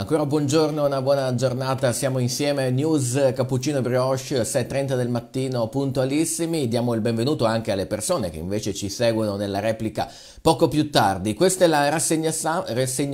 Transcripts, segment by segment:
Ancora buongiorno, una buona giornata, siamo insieme, News Cappuccino Brioche, 6.30 del mattino, puntualissimi, diamo il benvenuto anche alle persone che invece ci seguono nella replica poco più tardi. Questa è la rassegna,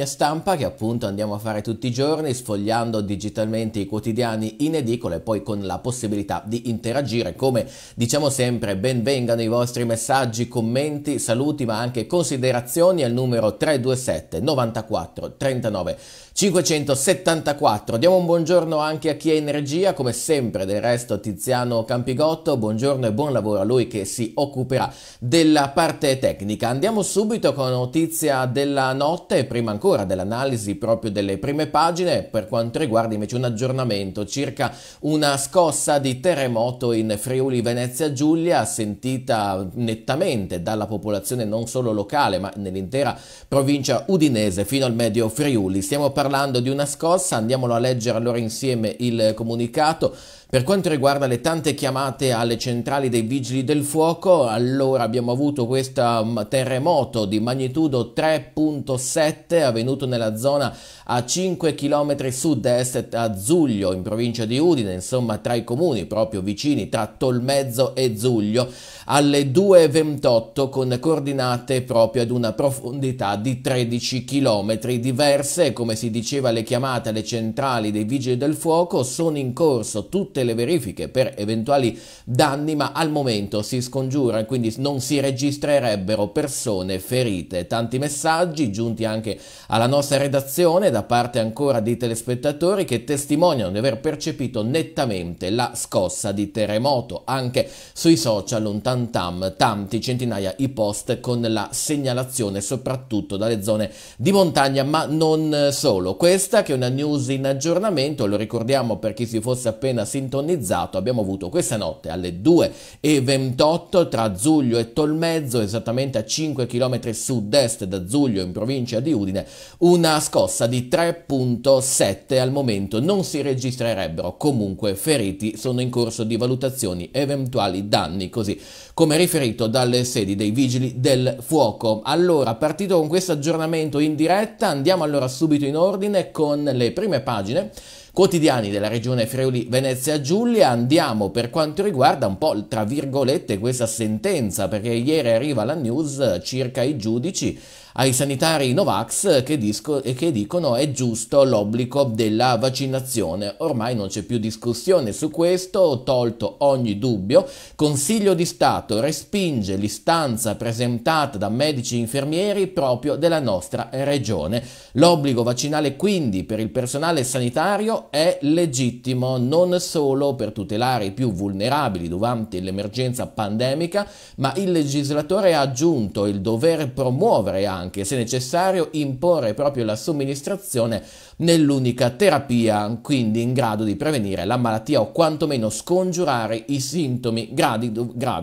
stampa che appunto andiamo a fare tutti i giorni, sfogliando digitalmente i quotidiani in edicola e poi con la possibilità di interagire, come diciamo sempre, benvengano i vostri messaggi, commenti, saluti ma anche considerazioni al numero 327 94 39 574. Diamo un buongiorno anche a chi è energia, come sempre del resto Tiziano Campigotto, buongiorno e buon lavoro a lui che si occuperà della parte tecnica. Andiamo subito con notizia della notte, prima ancora dell'analisi proprio delle prime pagine, per quanto riguarda invece un aggiornamento circa una scossa di terremoto in Friuli Venezia Giulia, sentita nettamente dalla popolazione non solo locale ma nell'intera provincia udinese fino al medio Friuli. Stiamo parlando parlando di una scossa, andiamolo a leggere allora insieme il comunicato. Per quanto riguarda le tante chiamate alle centrali dei vigili del fuoco, allora abbiamo avuto questo mm, terremoto di magnitudo 3.7 avvenuto nella zona a 5 km sud-est a Zuglio, in provincia di Udine, insomma tra i comuni proprio vicini, tra Tolmezzo e Zuglio, alle 2.28 con coordinate proprio ad una profondità di 13 km diverse, come si diceva le chiamate alle centrali dei vigili del fuoco sono in corso tutte tutte le verifiche per eventuali danni, ma al momento si scongiura e quindi non si registrerebbero persone ferite. Tanti messaggi giunti anche alla nostra redazione da parte ancora di telespettatori che testimoniano di aver percepito nettamente la scossa di terremoto. Anche sui social un tantam, tanti centinaia i post con la segnalazione soprattutto dalle zone di montagna, ma non solo. Questa che è una news in aggiornamento, lo ricordiamo per chi si fosse appena sintonizzato sintonizzato abbiamo avuto questa notte alle 2.28 tra Zuglio e Tolmezzo, esattamente a 5 km sud-est da Zuglio in provincia di Udine, una scossa di 3.7 al momento. Non si registrerebbero comunque feriti, sono in corso di valutazioni eventuali danni, così come riferito dalle sedi dei vigili del fuoco. Allora, partito con questo aggiornamento in diretta, andiamo allora subito in ordine con le prime pagine quotidiani della regione Friuli Venezia Giulia. Andiamo per quanto riguarda un po' tra virgolette questa sentenza, perché ieri arriva la news circa i giudici ai sanitari Novax che, disco, che dicono è giusto l'obbligo della vaccinazione. Ormai non c'è più discussione su questo, ho tolto ogni dubbio. Consiglio di Stato respinge l'istanza presentata da medici e infermieri proprio della nostra regione. L'obbligo vaccinale quindi per il personale sanitario è legittimo non solo per tutelare i più vulnerabili durante l'emergenza pandemica, ma il legislatore ha aggiunto il dover promuovere anche anche, se necessario, imporre proprio la somministrazione nell'unica terapia, quindi in grado di prevenire la malattia o quantomeno scongiurare i sintomi gravi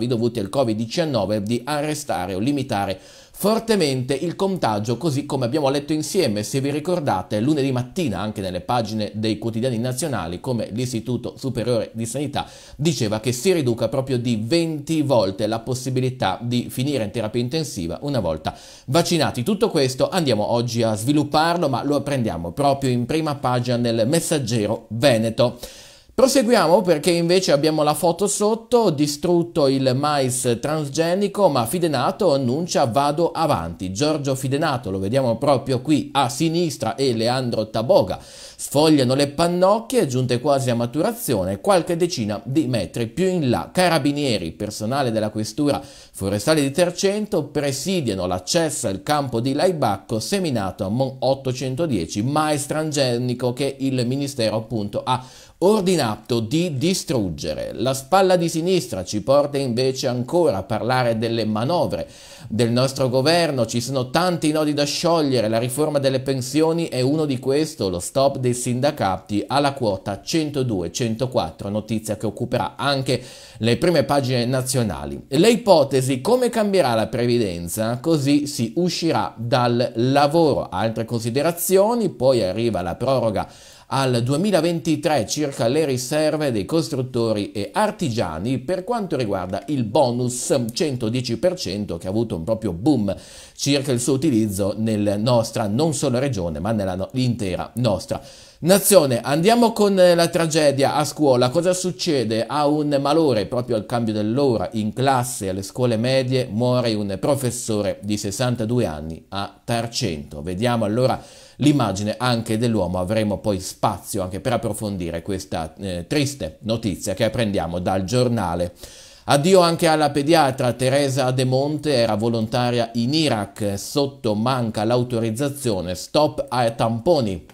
dovuti al Covid-19, di arrestare o limitare fortemente il contagio, così come abbiamo letto insieme, se vi ricordate, lunedì mattina anche nelle pagine dei quotidiani nazionali, come l'Istituto Superiore di Sanità diceva che si riduca proprio di 20 volte la possibilità di finire in terapia intensiva una volta vaccinati. Tutto questo andiamo oggi a svilupparlo, ma lo apprendiamo proprio in prima pagina nel messaggero Veneto. Proseguiamo perché invece abbiamo la foto sotto, distrutto il mais transgenico ma Fidenato annuncia vado avanti. Giorgio Fidenato lo vediamo proprio qui a sinistra e Leandro Taboga sfogliano le pannocchie giunte quasi a maturazione qualche decina di metri più in là. Carabinieri, personale della questura forestale di Tercento presidiano l'accesso al campo di Laibacco seminato a Mon 810 mais transgenico che il ministero appunto ha ordinato di distruggere. La spalla di sinistra ci porta invece ancora a parlare delle manovre del nostro governo, ci sono tanti nodi da sciogliere, la riforma delle pensioni è uno di questi, lo stop dei sindacati alla quota 102-104, notizia che occuperà anche le prime pagine nazionali. Le ipotesi come cambierà la previdenza, così si uscirà dal lavoro. Altre considerazioni, poi arriva la proroga al 2023 circa le riserve dei costruttori e artigiani per quanto riguarda il bonus 110% che ha avuto un proprio boom circa il suo utilizzo nella nostra non solo regione ma nell'intera no nostra Nazione, andiamo con eh, la tragedia a scuola. Cosa succede? A un malore proprio al cambio dell'ora in classe alle scuole medie muore un professore di 62 anni a Tarcento. Vediamo allora l'immagine anche dell'uomo. Avremo poi spazio anche per approfondire questa eh, triste notizia che apprendiamo dal giornale. Addio anche alla pediatra Teresa De Monte, era volontaria in Iraq, sotto manca l'autorizzazione, stop ai tamponi,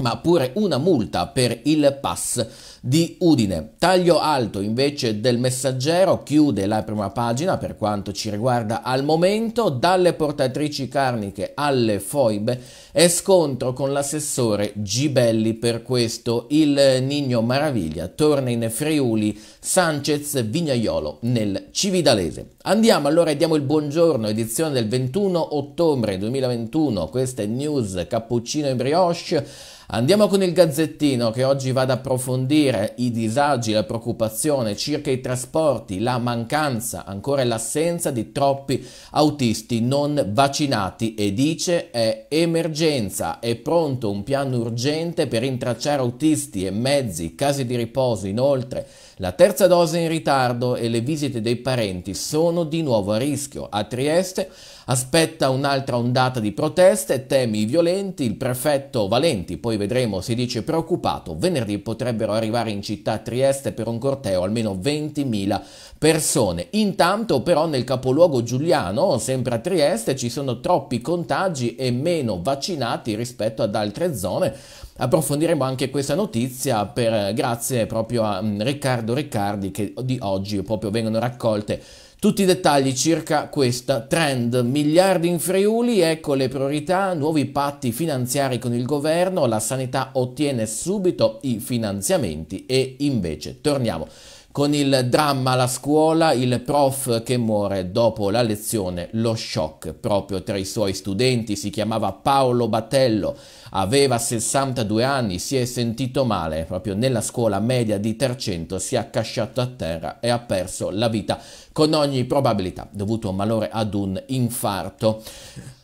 ma pure una multa per il pass di Udine. Taglio alto invece del messaggero chiude la prima pagina per quanto ci riguarda al momento, dalle portatrici carniche alle foibe e scontro con l'assessore Gibelli per questo il Nino Maraviglia torna in Friuli Sanchez Vignaiolo nel Cividalese. Andiamo allora e diamo il buongiorno, edizione del 21 ottobre 2021, questa è News Cappuccino e Brioche Andiamo con il Gazzettino che oggi va ad approfondire i disagi, la preoccupazione circa i trasporti, la mancanza, ancora l'assenza di troppi autisti non vaccinati e dice è emergenza, è pronto un piano urgente per intracciare autisti e mezzi, casi di riposo inoltre la terza dose in ritardo e le visite dei parenti sono di nuovo a rischio. A Trieste aspetta un'altra ondata di proteste, temi violenti, il prefetto Valenti, poi vedremo, si dice preoccupato, venerdì potrebbero arrivare in città Trieste per un corteo almeno 20.000 persone. Intanto però nel capoluogo Giuliano, sempre a Trieste, ci sono troppi contagi e meno vaccinati rispetto ad altre zone, approfondiremo anche questa notizia per, eh, grazie proprio a mm, Riccardo Riccardi che di oggi proprio vengono raccolte tutti i dettagli circa questa trend. Miliardi in Friuli, ecco le priorità, nuovi patti finanziari con il governo, la sanità ottiene subito i finanziamenti e invece torniamo con il dramma alla scuola, il prof che muore dopo la lezione, lo shock proprio tra i suoi studenti, si chiamava Paolo Battello, aveva 62 anni, si è sentito male proprio nella scuola media di Tercento, si è accasciato a terra e ha perso la vita con ogni probabilità dovuto a un malore ad un infarto.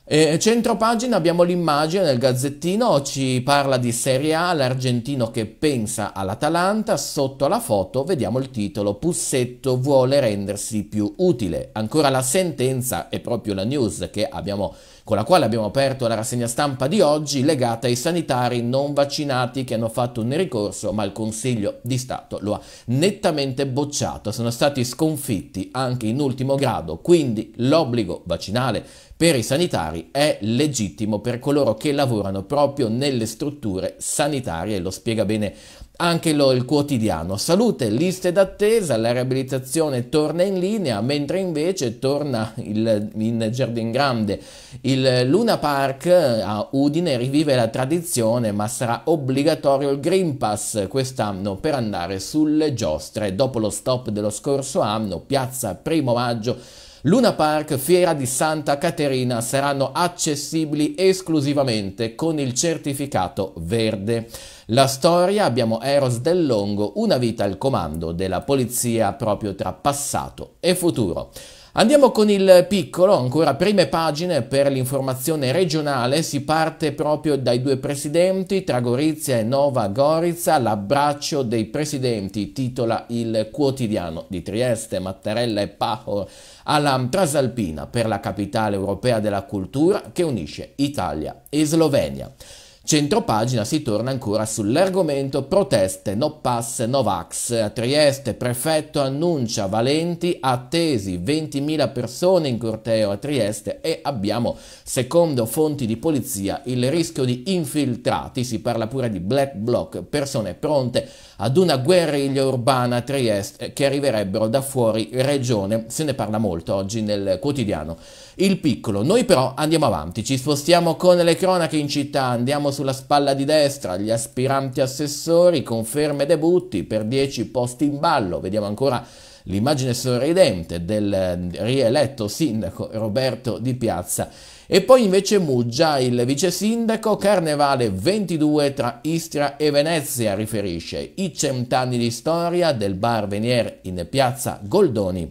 E centro pagina abbiamo l'immagine del gazzettino, ci parla di Serie A, l'argentino che pensa all'Atalanta, sotto la foto vediamo il titolo Pussetto vuole rendersi più utile. Ancora la sentenza è proprio la news che abbiamo con la quale abbiamo aperto la rassegna stampa di oggi legata ai sanitari non vaccinati che hanno fatto un ricorso, ma il Consiglio di Stato lo ha nettamente bocciato. Sono stati sconfitti anche in ultimo grado, quindi l'obbligo vaccinale per i sanitari è legittimo per coloro che lavorano proprio nelle strutture sanitarie, lo spiega bene anche il quotidiano, salute, liste d'attesa, la riabilitazione torna in linea, mentre invece torna il, in Giardin Grande. Il Luna Park eh, a Udine rivive la tradizione, ma sarà obbligatorio il Green Pass quest'anno per andare sulle giostre. Dopo lo stop dello scorso anno, piazza primo maggio Luna Park, Fiera di Santa Caterina saranno accessibili esclusivamente con il certificato verde. La storia abbiamo Eros Del Longo, una vita al comando della polizia proprio tra passato e futuro. Andiamo con il piccolo, ancora prime pagine per l'informazione regionale, si parte proprio dai due presidenti, tra Gorizia e Nova Gorizia, l'abbraccio dei presidenti, titola il quotidiano di Trieste, Mattarella e Pajor, alla Trasalpina per la capitale europea della cultura che unisce Italia e Slovenia. Centropagina si torna ancora sull'argomento proteste, no pass, no vax. A Trieste prefetto annuncia Valenti, attesi 20.000 persone in corteo a Trieste e abbiamo, secondo fonti di polizia, il rischio di infiltrati, si parla pure di black bloc, persone pronte ad una guerriglia urbana a Trieste eh, che arriverebbero da fuori regione, se ne parla molto oggi nel quotidiano il piccolo. Noi però andiamo avanti, ci spostiamo con le cronache in città, andiamo sulla spalla di destra, gli aspiranti assessori, conferme debutti per 10 posti in ballo, vediamo ancora l'immagine sorridente del rieletto sindaco Roberto Di Piazza. E poi invece Muggia, il vice sindaco, Carnevale 22 tra Istria e Venezia, riferisce i cent'anni di storia del bar Venier in piazza Goldoni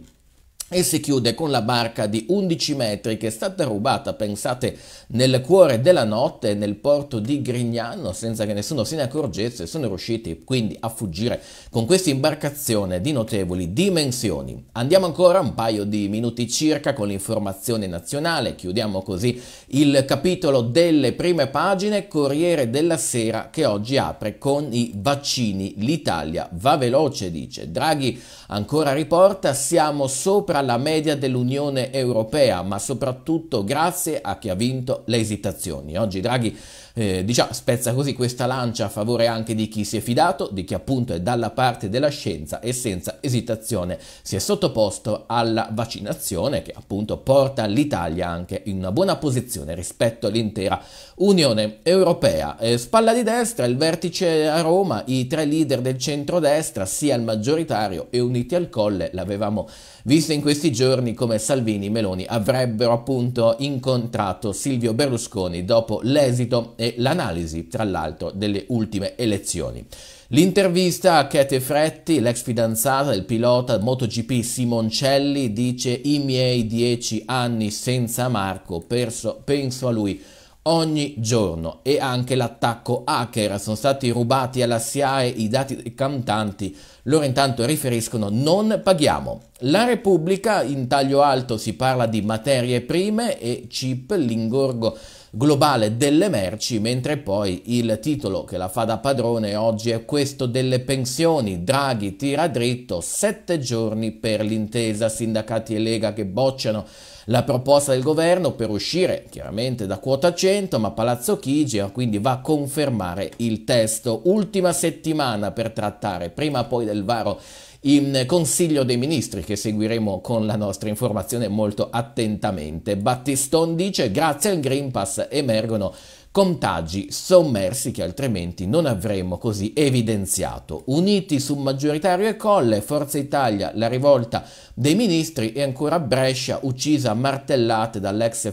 e si chiude con la barca di 11 metri che è stata rubata, pensate, nel cuore della notte nel porto di Grignano senza che nessuno se ne accorgesse, sono riusciti quindi a fuggire con questa imbarcazione di notevoli dimensioni. Andiamo ancora un paio di minuti circa con l'informazione nazionale, chiudiamo così il capitolo delle prime pagine, Corriere della Sera che oggi apre con i vaccini, l'Italia va veloce dice. Draghi ancora riporta, siamo sopra sopra la media dell'Unione Europea, ma soprattutto grazie a chi ha vinto le esitazioni. Oggi Draghi eh, diciamo, spezza così questa lancia a favore anche di chi si è fidato, di chi appunto è dalla parte della scienza e senza esitazione si è sottoposto alla vaccinazione che appunto porta l'Italia anche in una buona posizione rispetto all'intera Unione Europea. Eh, spalla di destra, il vertice a Roma, i tre leader del centrodestra, sia il maggioritario e uniti al colle, l'avevamo visto in questi giorni come Salvini e Meloni avrebbero appunto incontrato Silvio Berlusconi dopo l'esito e l'analisi, tra l'altro, delle ultime elezioni. L'intervista a Kete Fretti, l'ex fidanzata del pilota MotoGP Simoncelli, dice i miei dieci anni senza Marco, perso, penso a lui ogni giorno e anche l'attacco hacker sono stati rubati alla SIAE i dati dei cantanti loro intanto riferiscono non paghiamo. La Repubblica in taglio alto si parla di materie prime e chip, l'ingorgo globale delle merci, mentre poi il titolo che la fa da padrone oggi è questo delle pensioni. Draghi tira dritto, sette giorni per l'intesa, sindacati e Lega che bocciano la proposta del governo per uscire chiaramente da quota 100, ma Palazzo Chigi quindi va a confermare il testo. Ultima settimana per trattare, prima poi del varo in Consiglio dei Ministri che seguiremo con la nostra informazione molto attentamente. Battiston dice grazie al Green Pass emergono contagi sommersi che altrimenti non avremmo così evidenziato. Uniti su maggioritario e colle, Forza Italia, la rivolta dei ministri e ancora Brescia uccisa a martellate dall'ex,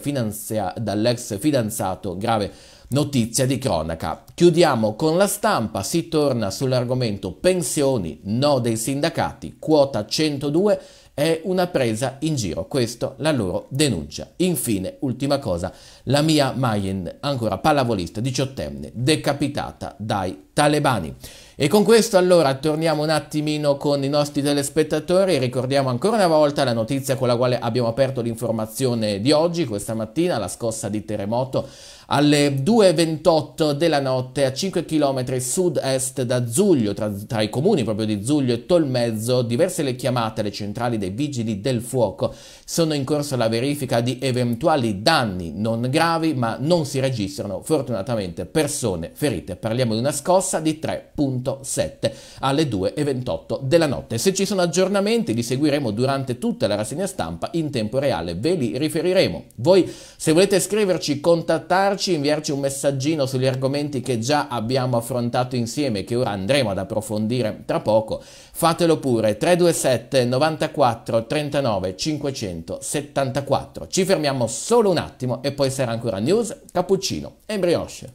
dall'ex fidanzato, grave notizia di cronaca. Chiudiamo con la stampa, si torna sull'argomento pensioni, no dei sindacati, quota 102 è una presa in giro, questa la loro denuncia. Infine, ultima cosa, la mia Mayen, ancora pallavolista, diciottenne, decapitata dai talebani. E con questo allora torniamo un attimino con i nostri telespettatori e ricordiamo ancora una volta la notizia con la quale abbiamo aperto l'informazione di oggi, questa mattina, la scossa di terremoto alle 2.28 della notte a 5 km sud-est da Zuglio, tra, tra, i comuni proprio di Zuglio e Tolmezzo, diverse le chiamate alle centrali dei vigili del fuoco. Sono in corso la verifica di eventuali danni non gravi, ma non si registrano fortunatamente persone ferite. Parliamo di una scossa di 3.7 alle 2.28 della notte. Se ci sono aggiornamenti li seguiremo durante tutta la rassegna stampa in tempo reale, ve li riferiremo. Voi se volete scriverci, contattarci ascoltarci, inviarci un messaggino sugli argomenti che già abbiamo affrontato insieme, che ora andremo ad approfondire tra poco, fatelo pure 327 94 39 574. Ci fermiamo solo un attimo e poi sarà ancora news, cappuccino e brioche.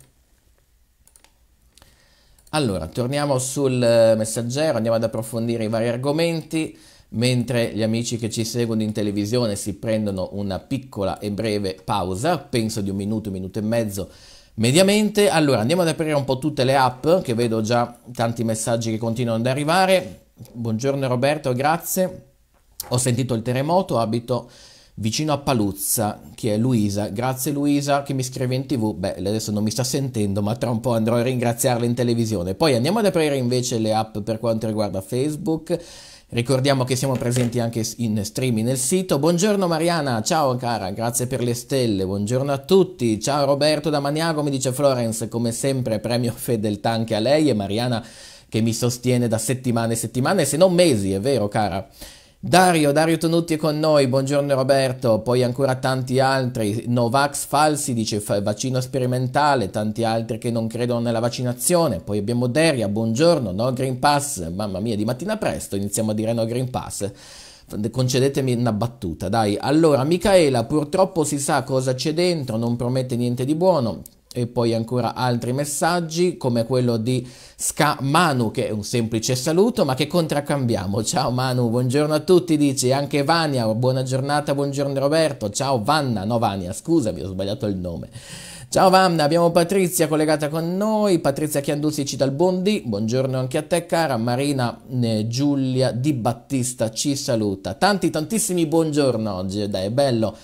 Allora, torniamo sul eh, messaggero, andiamo ad approfondire i vari argomenti mentre gli amici che ci seguono in televisione si prendono una piccola e breve pausa, penso di un minuto, un minuto e mezzo mediamente. Allora andiamo ad aprire un po' tutte le app che vedo già tanti messaggi che continuano ad arrivare. Buongiorno Roberto, grazie. Ho sentito il terremoto, abito vicino a Paluzza, che è Luisa. Grazie Luisa che mi scrive in tv. Beh, adesso non mi sta sentendo, ma tra un po' andrò a ringraziarla in televisione. Poi andiamo ad aprire invece le app per quanto riguarda Facebook. Ricordiamo che siamo presenti anche in streaming nel sito. Buongiorno Mariana, ciao cara, grazie per le stelle, buongiorno a tutti. Ciao Roberto da Maniago, mi dice Florence, come sempre premio fedeltà anche a lei e Mariana che mi sostiene da settimane e settimane, se non mesi, è vero cara. Dario, Dario Tonutti è con noi, buongiorno Roberto, poi ancora tanti altri, Novax falsi dice vaccino sperimentale, tanti altri che non credono nella vaccinazione, poi abbiamo Deria, buongiorno, no Green Pass, mamma mia di mattina presto iniziamo a dire no Green Pass, concedetemi una battuta, dai. Allora, Micaela, purtroppo si sa cosa c'è dentro, non promette niente di buono, e poi ancora altri messaggi come quello di Ska Manu che è un semplice saluto ma che contraccambiamo. Ciao Manu, buongiorno a tutti, dice anche Vania, buona giornata, buongiorno Roberto, ciao Vanna, no Vania, scusami ho sbagliato il nome. Ciao Vanna, abbiamo Patrizia collegata con noi, Patrizia Chianduzzi ci dà il buondì, buongiorno anche a te cara, Marina eh, Giulia Di Battista ci saluta, tanti tantissimi buongiorno oggi, dai bello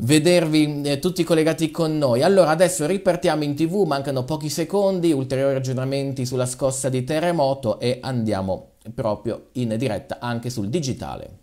vedervi eh, tutti collegati con noi. Allora adesso ripartiamo in tv, mancano pochi secondi, ulteriori aggiornamenti sulla scossa di terremoto e andiamo proprio in diretta anche sul digitale.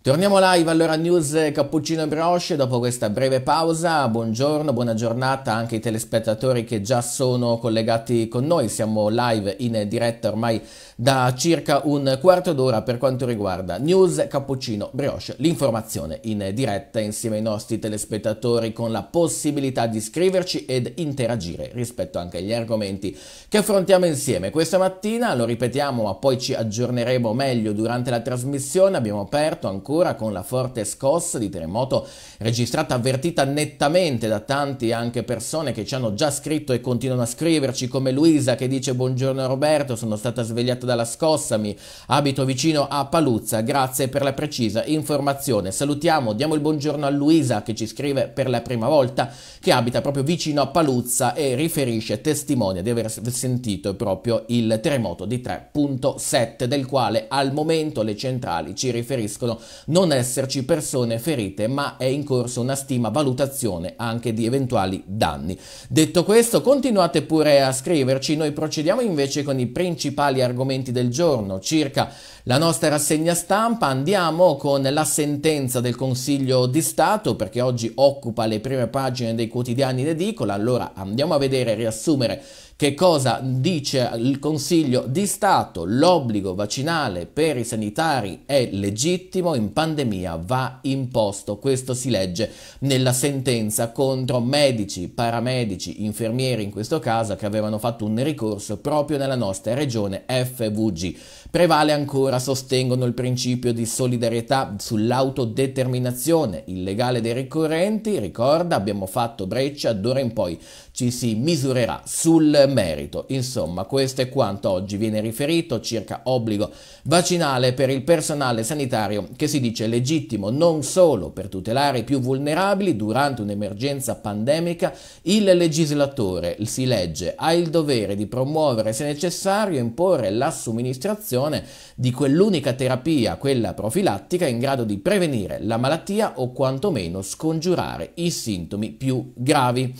Torniamo live allora News Cappuccino Brioche dopo questa breve pausa. Buongiorno, buona giornata anche ai telespettatori che già sono collegati con noi. Siamo live in diretta ormai da circa un quarto d'ora per quanto riguarda News Cappuccino Brioche, l'informazione in diretta insieme ai nostri telespettatori con la possibilità di scriverci ed interagire rispetto anche agli argomenti che affrontiamo insieme questa mattina, lo ripetiamo ma poi ci aggiorneremo meglio durante la trasmissione, abbiamo aperto ancora con la forte scossa di terremoto registrata avvertita nettamente da tanti anche persone che ci hanno già scritto e continuano a scriverci come Luisa che dice buongiorno Roberto, sono stata svegliata dalla Scossami, abito vicino a Paluzza, grazie per la precisa informazione. Salutiamo, diamo il buongiorno a Luisa che ci scrive per la prima volta, che abita proprio vicino a Paluzza e riferisce testimonia di aver sentito proprio il terremoto di 3.7 del quale al momento le centrali ci riferiscono non esserci persone ferite ma è in corso una stima valutazione anche di eventuali danni. Detto questo continuate pure a scriverci, noi procediamo invece con i principali argomenti appuntamenti del giorno circa la nostra rassegna stampa. Andiamo con la sentenza del Consiglio di Stato perché oggi occupa le prime pagine dei quotidiani d'edicola. Allora andiamo a vedere e riassumere che cosa dice il Consiglio di Stato? L'obbligo vaccinale per i sanitari è legittimo, in pandemia va imposto. Questo si legge nella sentenza contro medici, paramedici, infermieri in questo caso che avevano fatto un ricorso proprio nella nostra regione FVG. Prevale ancora, sostengono il principio di solidarietà sull'autodeterminazione. Il legale dei ricorrenti, ricorda, abbiamo fatto breccia, d'ora in poi ci si misurerà sul merito. Insomma, questo è quanto oggi viene riferito circa obbligo vaccinale per il personale sanitario che si dice legittimo non solo per tutelare i più vulnerabili durante un'emergenza pandemica, il legislatore, si legge, ha il dovere di promuovere se necessario e imporre la somministrazione di quell'unica terapia, quella profilattica, in grado di prevenire la malattia o quantomeno scongiurare i sintomi più gravi.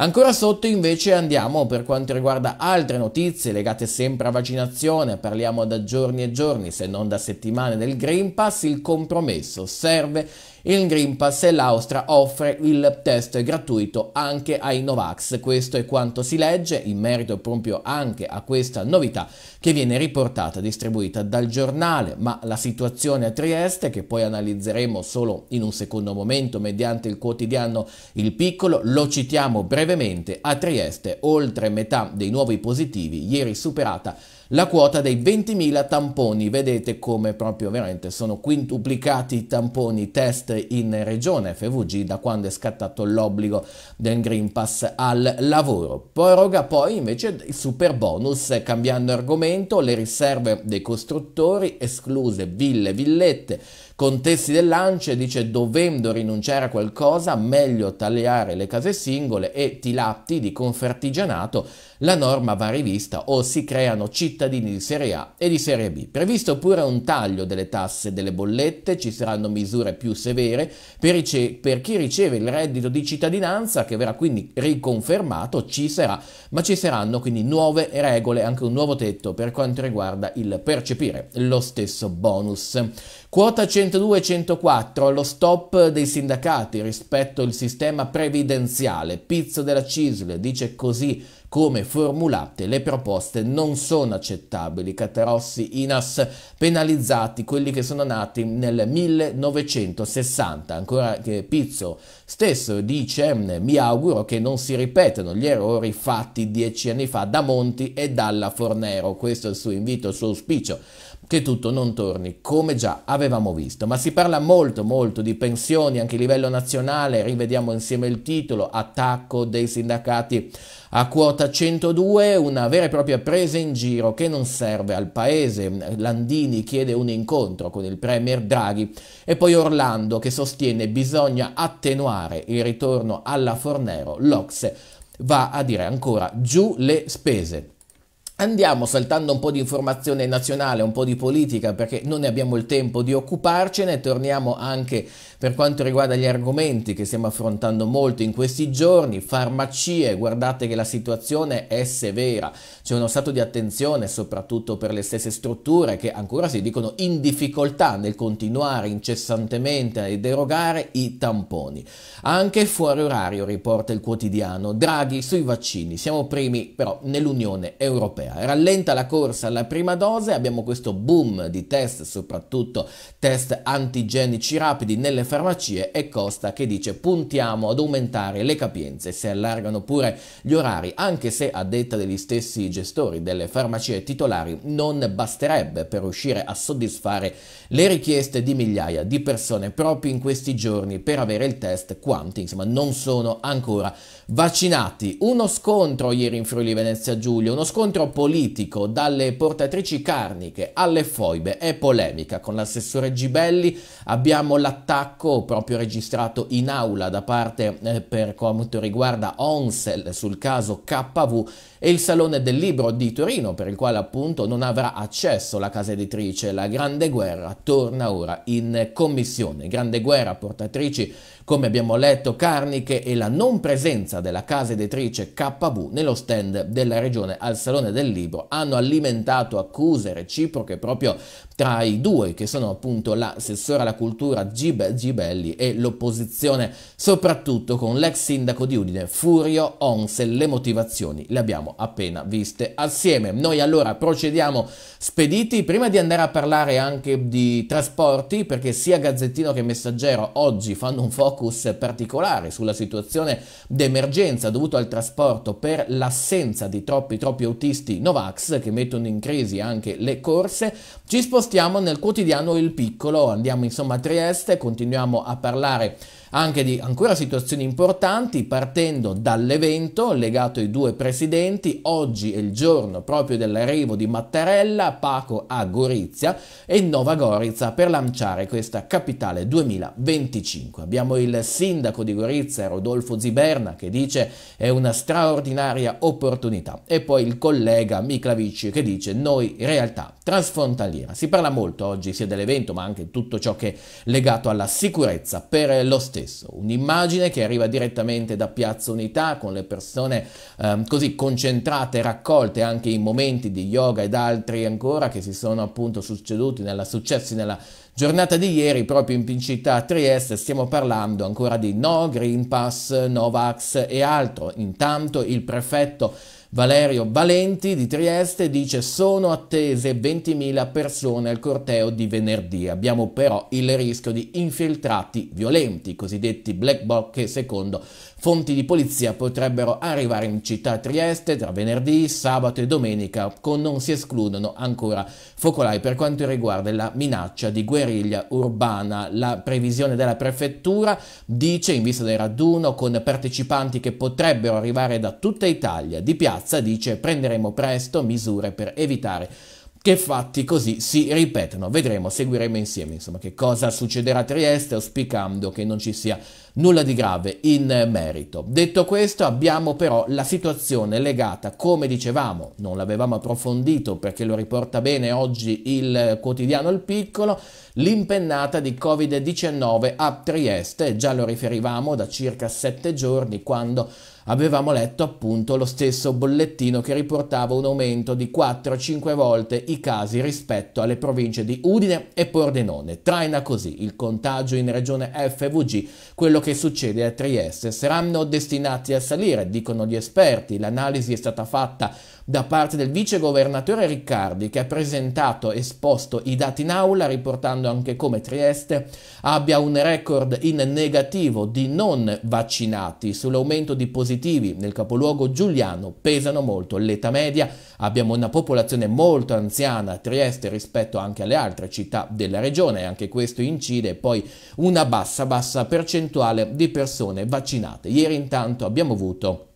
Ancora sotto invece andiamo per quanto riguarda altre notizie legate sempre a vaccinazione, parliamo da giorni e giorni se non da settimane del Green Pass, il compromesso serve il Green Pass e l'Austria offre il test gratuito anche ai Novax. Questo è quanto si legge in merito proprio anche a questa novità che viene riportata, distribuita dal giornale, ma la situazione a Trieste, che poi analizzeremo solo in un secondo momento mediante il quotidiano Il Piccolo, lo citiamo brevemente, a Trieste oltre metà dei nuovi positivi ieri superata la quota dei 20.000 tamponi. Vedete come proprio veramente sono quintuplicati i tamponi test in regione FVG da quando è scattato l'obbligo del Green Pass al lavoro. Proroga poi invece il super bonus, cambiando argomento, le riserve dei costruttori, escluse ville, villette, contesti del lance dice dovendo rinunciare a qualcosa meglio tagliare le case singole e tilatti di confertigianato la norma va rivista o si creano cittadini di Serie A e di Serie B. Previsto pure un taglio delle tasse e delle bollette, ci saranno misure più severe per, per chi riceve il reddito di cittadinanza che verrà quindi riconfermato, ci sarà, ma ci saranno quindi nuove regole, anche un nuovo tetto per quanto riguarda il percepire lo stesso bonus. Quota 102 e 104, lo stop dei sindacati rispetto al sistema previdenziale. Pizzo della Cisle dice così come formulate le proposte non sono accettabili. Caterossi, Inas, penalizzati quelli che sono nati nel 1960. Ancora che Pizzo stesso dice mm, mi auguro che non si ripetano gli errori fatti dieci anni fa da Monti e dalla Fornero. Questo è il suo invito, il suo auspicio che tutto non torni come già avevamo visto, ma si parla molto molto di pensioni anche a livello nazionale, rivediamo insieme il titolo, attacco dei sindacati a quota 102, una vera e propria presa in giro che non serve al paese, Landini chiede un incontro con il Premier Draghi e poi Orlando che sostiene bisogna attenuare il ritorno alla Fornero, l'Ocse va a dire ancora giù le spese. Andiamo saltando un po' di informazione nazionale, un po' di politica, perché non ne abbiamo il tempo di occuparcene, torniamo anche per quanto riguarda gli argomenti che stiamo affrontando molto in questi giorni, farmacie, guardate che la situazione è severa, c'è uno stato di attenzione soprattutto per le stesse strutture che ancora si dicono in difficoltà nel continuare incessantemente a derogare i tamponi. Anche fuori orario, riporta il quotidiano, Draghi sui vaccini, siamo primi però nell'Unione Europea. Rallenta la corsa alla prima dose, abbiamo questo boom di test, soprattutto test antigenici rapidi nelle farmacie e Costa che dice puntiamo ad aumentare le capienze, si allargano pure gli orari, anche se a detta degli stessi gestori delle farmacie titolari non basterebbe per riuscire a soddisfare le richieste di migliaia di persone proprio in questi giorni per avere il test quanti insomma non sono ancora vaccinati. Uno scontro ieri in Friuli Venezia Giulia, uno scontro politico dalle portatrici carniche alle foibe e polemica con l'assessore Gibelli, abbiamo l'attacco attacco proprio registrato in aula da parte eh, per quanto riguarda Onsel eh, sul caso KV e il Salone del Libro di Torino, per il quale appunto non avrà accesso la casa editrice. La Grande Guerra torna ora in commissione. Grande Guerra portatrici, come abbiamo letto, carniche e la non presenza della casa editrice KV nello stand della regione al Salone del Libro hanno alimentato accuse reciproche proprio tra i due, che sono appunto l'assessore alla cultura Gibe Gibelli e l'opposizione, soprattutto con l'ex sindaco di Udine Furio Onse. Le motivazioni le abbiamo abbiamo appena viste assieme. Noi allora procediamo spediti, prima di andare a parlare anche di trasporti, perché sia Gazzettino che Messaggero oggi fanno un focus particolare sulla situazione d'emergenza dovuta al trasporto per l'assenza di troppi troppi autisti Novax che mettono in crisi anche le corse, ci spostiamo nel quotidiano Il Piccolo, andiamo insomma a Trieste, continuiamo a parlare anche di ancora situazioni importanti partendo dall'evento legato ai due presidenti. Oggi è il giorno proprio dell'arrivo di Mattarella, Paco a Gorizia e Nova Gorizia per lanciare questa capitale 2025. Abbiamo il sindaco di Gorizia, Rodolfo Ziberna, che dice è una straordinaria opportunità e poi il collega Miklavic che dice noi in realtà transfrontaliera. Si parla molto oggi sia dell'evento ma anche di tutto ciò che è legato alla sicurezza per lo stesso. Un'immagine che arriva direttamente da Piazza Unità con le persone eh, così concentrate, raccolte anche in momenti di yoga ed altri ancora che si sono appunto succeduti nella, successi nella giornata di ieri proprio in città a Trieste. Stiamo parlando ancora di no Green Pass, Novax e altro. Intanto il prefetto Valerio Valenti di Trieste dice sono attese 20.000 persone al corteo di venerdì, abbiamo però il rischio di infiltrati violenti, cosiddetti black bloc che secondo Fonti di polizia potrebbero arrivare in città a Trieste tra venerdì, sabato e domenica, con non si escludono ancora focolai per quanto riguarda la minaccia di guerriglia urbana. La previsione della prefettura dice, in vista del raduno, con partecipanti che potrebbero arrivare da tutta Italia, di piazza dice prenderemo presto misure per evitare che fatti così si ripetono. Vedremo, seguiremo insieme insomma, che cosa succederà a Trieste, auspicando che non ci sia nulla di grave in merito. Detto questo, abbiamo però la situazione legata, come dicevamo, non l'avevamo approfondito perché lo riporta bene oggi il quotidiano Il Piccolo, l'impennata di Covid-19 a Trieste, già lo riferivamo da circa sette giorni quando avevamo letto appunto lo stesso bollettino che riportava un aumento di 4-5 volte i casi rispetto alle province di Udine e Pordenone. Traina così il contagio in regione FVG, quello che succede a Trieste. Saranno destinati a salire, dicono gli esperti. L'analisi è stata fatta da parte del vice governatore Riccardi che ha presentato e esposto i dati in aula riportando anche come Trieste abbia un record in negativo di non vaccinati. Sull'aumento di positivi nel capoluogo giuliano pesano molto l'età media, abbiamo una popolazione molto anziana a Trieste rispetto anche alle altre città della regione e anche questo incide poi una bassa bassa percentuale di persone vaccinate. Ieri intanto abbiamo avuto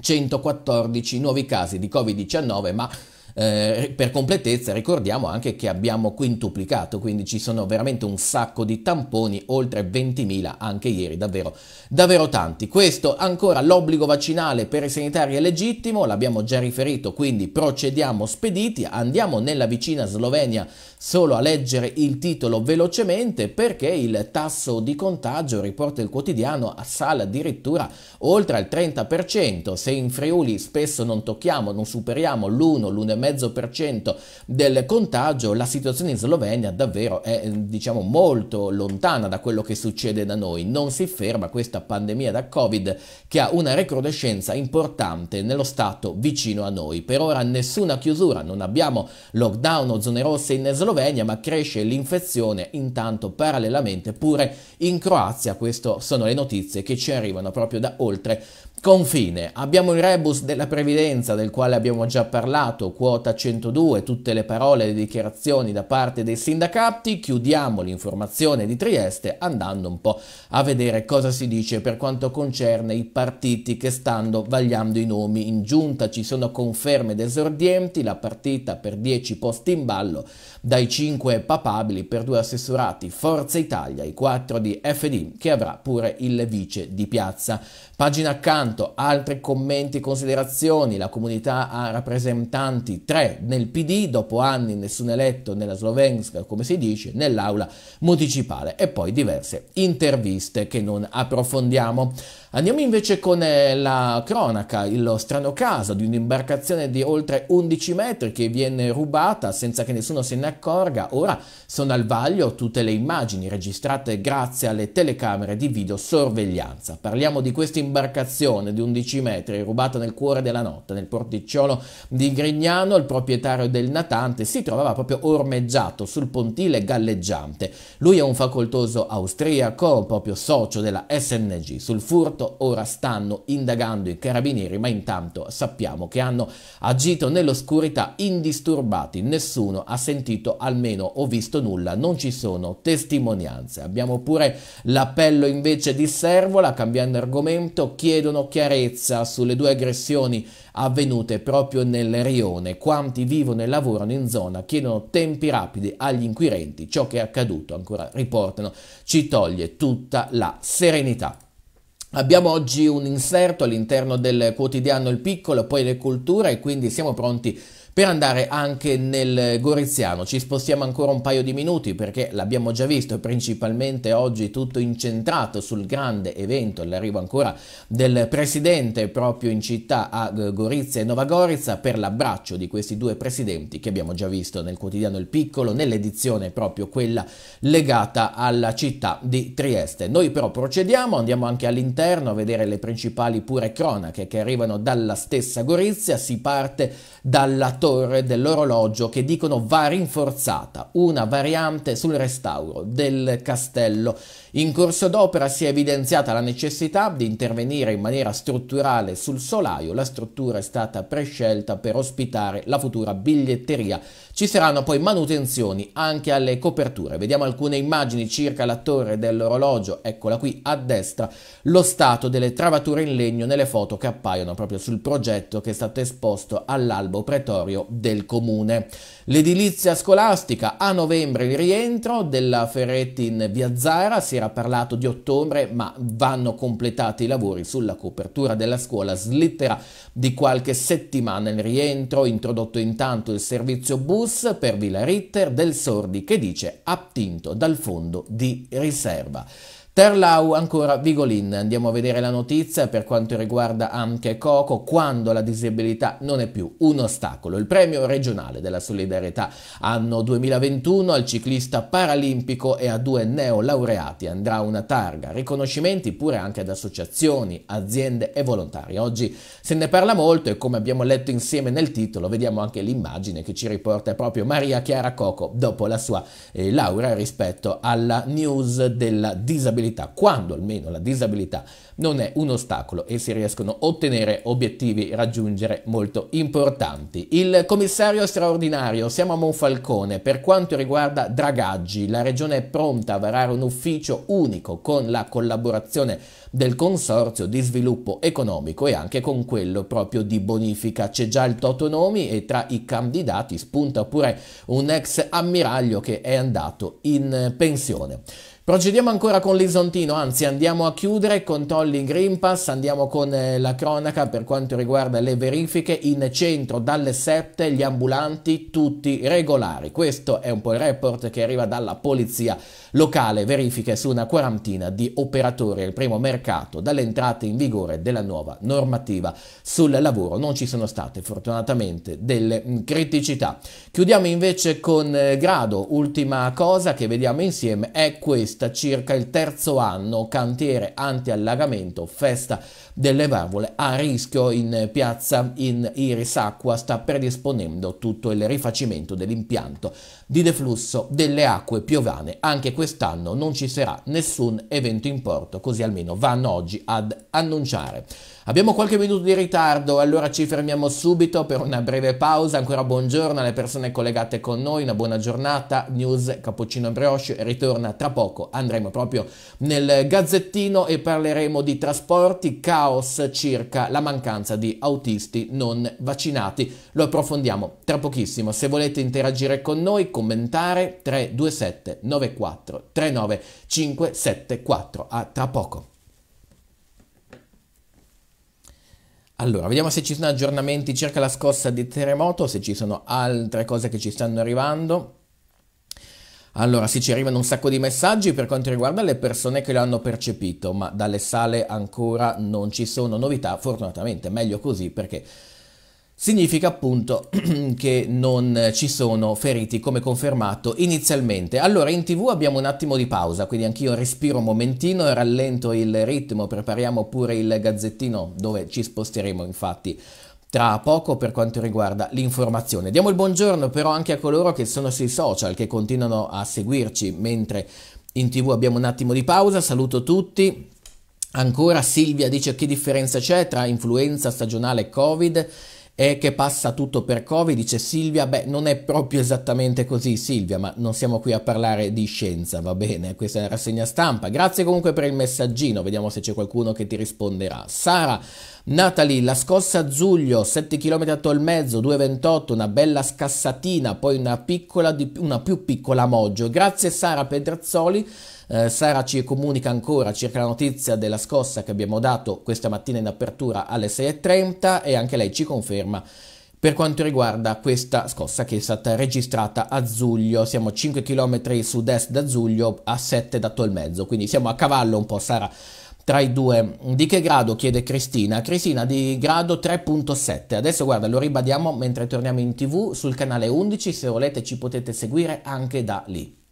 114 nuovi casi di Covid-19, ma eh, per completezza ricordiamo anche che abbiamo quintuplicato, quindi ci sono veramente un sacco di tamponi, oltre 20.000 anche ieri, davvero, davvero tanti. Questo ancora l'obbligo vaccinale per i sanitari è legittimo, l'abbiamo già riferito, quindi procediamo spediti, andiamo nella vicina Slovenia solo a leggere il titolo velocemente perché il tasso di contagio, riporta il quotidiano, sale addirittura oltre al 30%, se in Friuli spesso non tocchiamo, non superiamo l'1, l'1,5%, 0,5% del contagio, la situazione in Slovenia davvero è eh, diciamo, molto lontana da quello che succede da noi. Non si ferma questa pandemia da Covid che ha una recrudescenza importante nello stato vicino a noi. Per ora nessuna chiusura, non abbiamo lockdown o zone rosse in Slovenia, ma cresce l'infezione intanto parallelamente pure in Croazia. Queste sono le notizie che ci arrivano proprio da oltre Confine. Abbiamo il rebus della previdenza del quale abbiamo già parlato, quota 102, tutte le parole e le dichiarazioni da parte dei sindacati, chiudiamo l'informazione di Trieste andando un po' a vedere cosa si dice per quanto concerne i partiti che stanno vagliando i nomi. In giunta ci sono conferme desordienti, la partita per 10 posti in ballo dai 5 papabili per due assessorati Forza Italia, i 4 di FD che avrà pure il vice di piazza. Pagina accanto, altri commenti e considerazioni, la comunità ha rappresentanti 3 nel PD, dopo anni nessun eletto nella Slovenska come si dice, nell'aula municipale e poi diverse interviste che non approfondiamo. Andiamo invece con eh, la cronaca, lo strano caso di un'imbarcazione di oltre 11 metri che viene rubata senza che nessuno se ne accorga. Ora sono al vaglio tutte le immagini registrate grazie alle telecamere di videosorveglianza. Parliamo di questa imbarcazione di 11 metri rubata nel cuore della notte nel porticciolo di Grignano. Il proprietario del natante si trovava proprio ormeggiato sul pontile galleggiante. Lui è un facoltoso austriaco, proprio socio della SNG. Sul furto ora stanno indagando i carabinieri, ma intanto sappiamo che hanno agito nell'oscurità indisturbati, nessuno ha sentito almeno o visto nulla, non ci sono testimonianze. Abbiamo pure l'appello invece di Servola, cambiando argomento, chiedono chiarezza sulle due aggressioni avvenute proprio nel rione. Quanti vivono e lavorano in zona chiedono tempi rapidi agli inquirenti. Ciò che è accaduto, ancora riportano, ci toglie tutta la serenità. Abbiamo oggi un inserto all'interno del quotidiano Il Piccolo, poi le culture e quindi siamo pronti per andare anche nel Goriziano ci spostiamo ancora un paio di minuti perché l'abbiamo già visto principalmente oggi tutto incentrato sul grande evento, l'arrivo ancora del presidente proprio in città a Gorizia e Nova Gorizia per l'abbraccio di questi due presidenti che abbiamo già visto nel quotidiano Il Piccolo, nell'edizione proprio quella legata alla città di Trieste. Noi però procediamo, andiamo anche all'interno a vedere le principali pure cronache che arrivano dalla stessa Gorizia, si parte dalla Torre torre dell'orologio che dicono va rinforzata, una variante sul restauro del castello. In corso d'opera si è evidenziata la necessità di intervenire in maniera strutturale sul solaio, la struttura è stata prescelta per ospitare la futura biglietteria. Ci saranno poi manutenzioni anche alle coperture. Vediamo alcune immagini circa la torre dell'orologio, eccola qui a destra, lo stato delle travature in legno nelle foto che appaiono proprio sul progetto che è stato esposto all'albo pretorio territorio del comune. L'edilizia scolastica a novembre il rientro della Ferretti in Via Zara, si era parlato di ottobre ma vanno completati i lavori sulla copertura della scuola, slitterà di qualche settimana il rientro, introdotto intanto il servizio bus per Villa Ritter del Sordi che dice attinto dal fondo di riserva. Terlau ancora Vigolin, andiamo a vedere la notizia per quanto riguarda Anche Coco, quando la disabilità non è più un ostacolo. Il premio regionale della solidarietà anno 2021 al ciclista paralimpico e a due neolaureati andrà una targa, riconoscimenti pure anche ad associazioni, aziende e volontari. Oggi se ne parla molto e come abbiamo letto insieme nel titolo vediamo anche l'immagine che ci riporta proprio Maria Chiara Coco dopo la sua eh, laurea rispetto alla news della disabilità disabilità, quando almeno la disabilità non è un ostacolo e si riescono a ottenere obiettivi raggiungere molto importanti. Il commissario straordinario, siamo a Monfalcone, per quanto riguarda dragaggi, la regione è pronta a varare un ufficio unico con la collaborazione del Consorzio di Sviluppo Economico e anche con quello proprio di bonifica. C'è già il Totonomi e tra i candidati spunta pure un ex ammiraglio che è andato in pensione. Procediamo ancora con l'Isontino, anzi andiamo a chiudere controlli Tolly Green Pass, andiamo con eh, la cronaca per quanto riguarda le verifiche in centro dalle 7, gli ambulanti tutti regolari. Questo è un po' il report che arriva dalla polizia locale, verifiche su una quarantina di operatori il primo mercato dall'entrata in vigore della nuova normativa sul lavoro. Non ci sono state fortunatamente delle mm, criticità. Chiudiamo invece con eh, Grado, ultima cosa che vediamo insieme è questa Festa circa il terzo anno, cantiere anti-allagamento, festa delle valvole a rischio in piazza in Iris Acqua sta predisponendo tutto il rifacimento dell'impianto di deflusso delle acque piovane. Anche quest'anno non ci sarà nessun evento in porto, così almeno vanno oggi ad annunciare. Abbiamo qualche minuto di ritardo, allora ci fermiamo subito per una breve pausa. Ancora buongiorno alle persone collegate con noi, una buona giornata. News Cappuccino Brioche ritorna tra poco. Andremo proprio nel gazzettino e parleremo di trasporti, caos caos circa la mancanza di autisti non vaccinati. Lo approfondiamo tra pochissimo. Se volete interagire con noi, commentare 327 94 39 574. A tra poco. Allora, vediamo se ci sono aggiornamenti circa la scossa di terremoto, se ci sono altre cose che ci stanno arrivando. Allora, sì, ci arrivano un sacco di messaggi per quanto riguarda le persone che lo hanno percepito, ma dalle sale ancora non ci sono novità, fortunatamente, meglio così perché significa appunto che non ci sono feriti come confermato inizialmente. Allora, in tv abbiamo un attimo di pausa, quindi anch'io respiro un momentino, rallento il ritmo, prepariamo pure il gazzettino dove ci sposteremo infatti tra poco per quanto riguarda l'informazione. Diamo il buongiorno però anche a coloro che sono sui social, che continuano a seguirci, mentre in tv abbiamo un attimo di pausa. Saluto tutti. Ancora Silvia dice che differenza c'è tra influenza stagionale e Covid e che passa tutto per Covid, dice Silvia, beh non è proprio esattamente così Silvia, ma non siamo qui a parlare di scienza, va bene, questa è la rassegna stampa, grazie comunque per il messaggino, vediamo se c'è qualcuno che ti risponderà. Sara, Natalie, la scossa a Zuglio, 7 km a il 2,28, una bella scassatina, poi una piccola, di, una più piccola Moggio, grazie Sara Pedrazzoli, eh, Sara ci comunica ancora circa la notizia della scossa che abbiamo dato questa mattina in apertura alle 6.30 e anche lei ci conferma per quanto riguarda questa scossa che è stata registrata a Zuglio, siamo a 5 km sud-est da Zuglio, a 7 da Tolmezzo, quindi siamo a cavallo un po', Sara, tra i due. Di che grado chiede Cristina? Cristina di grado 3.7. Adesso guarda, lo ribadiamo mentre torniamo in tv sul canale 11, se volete ci potete seguire anche da lì.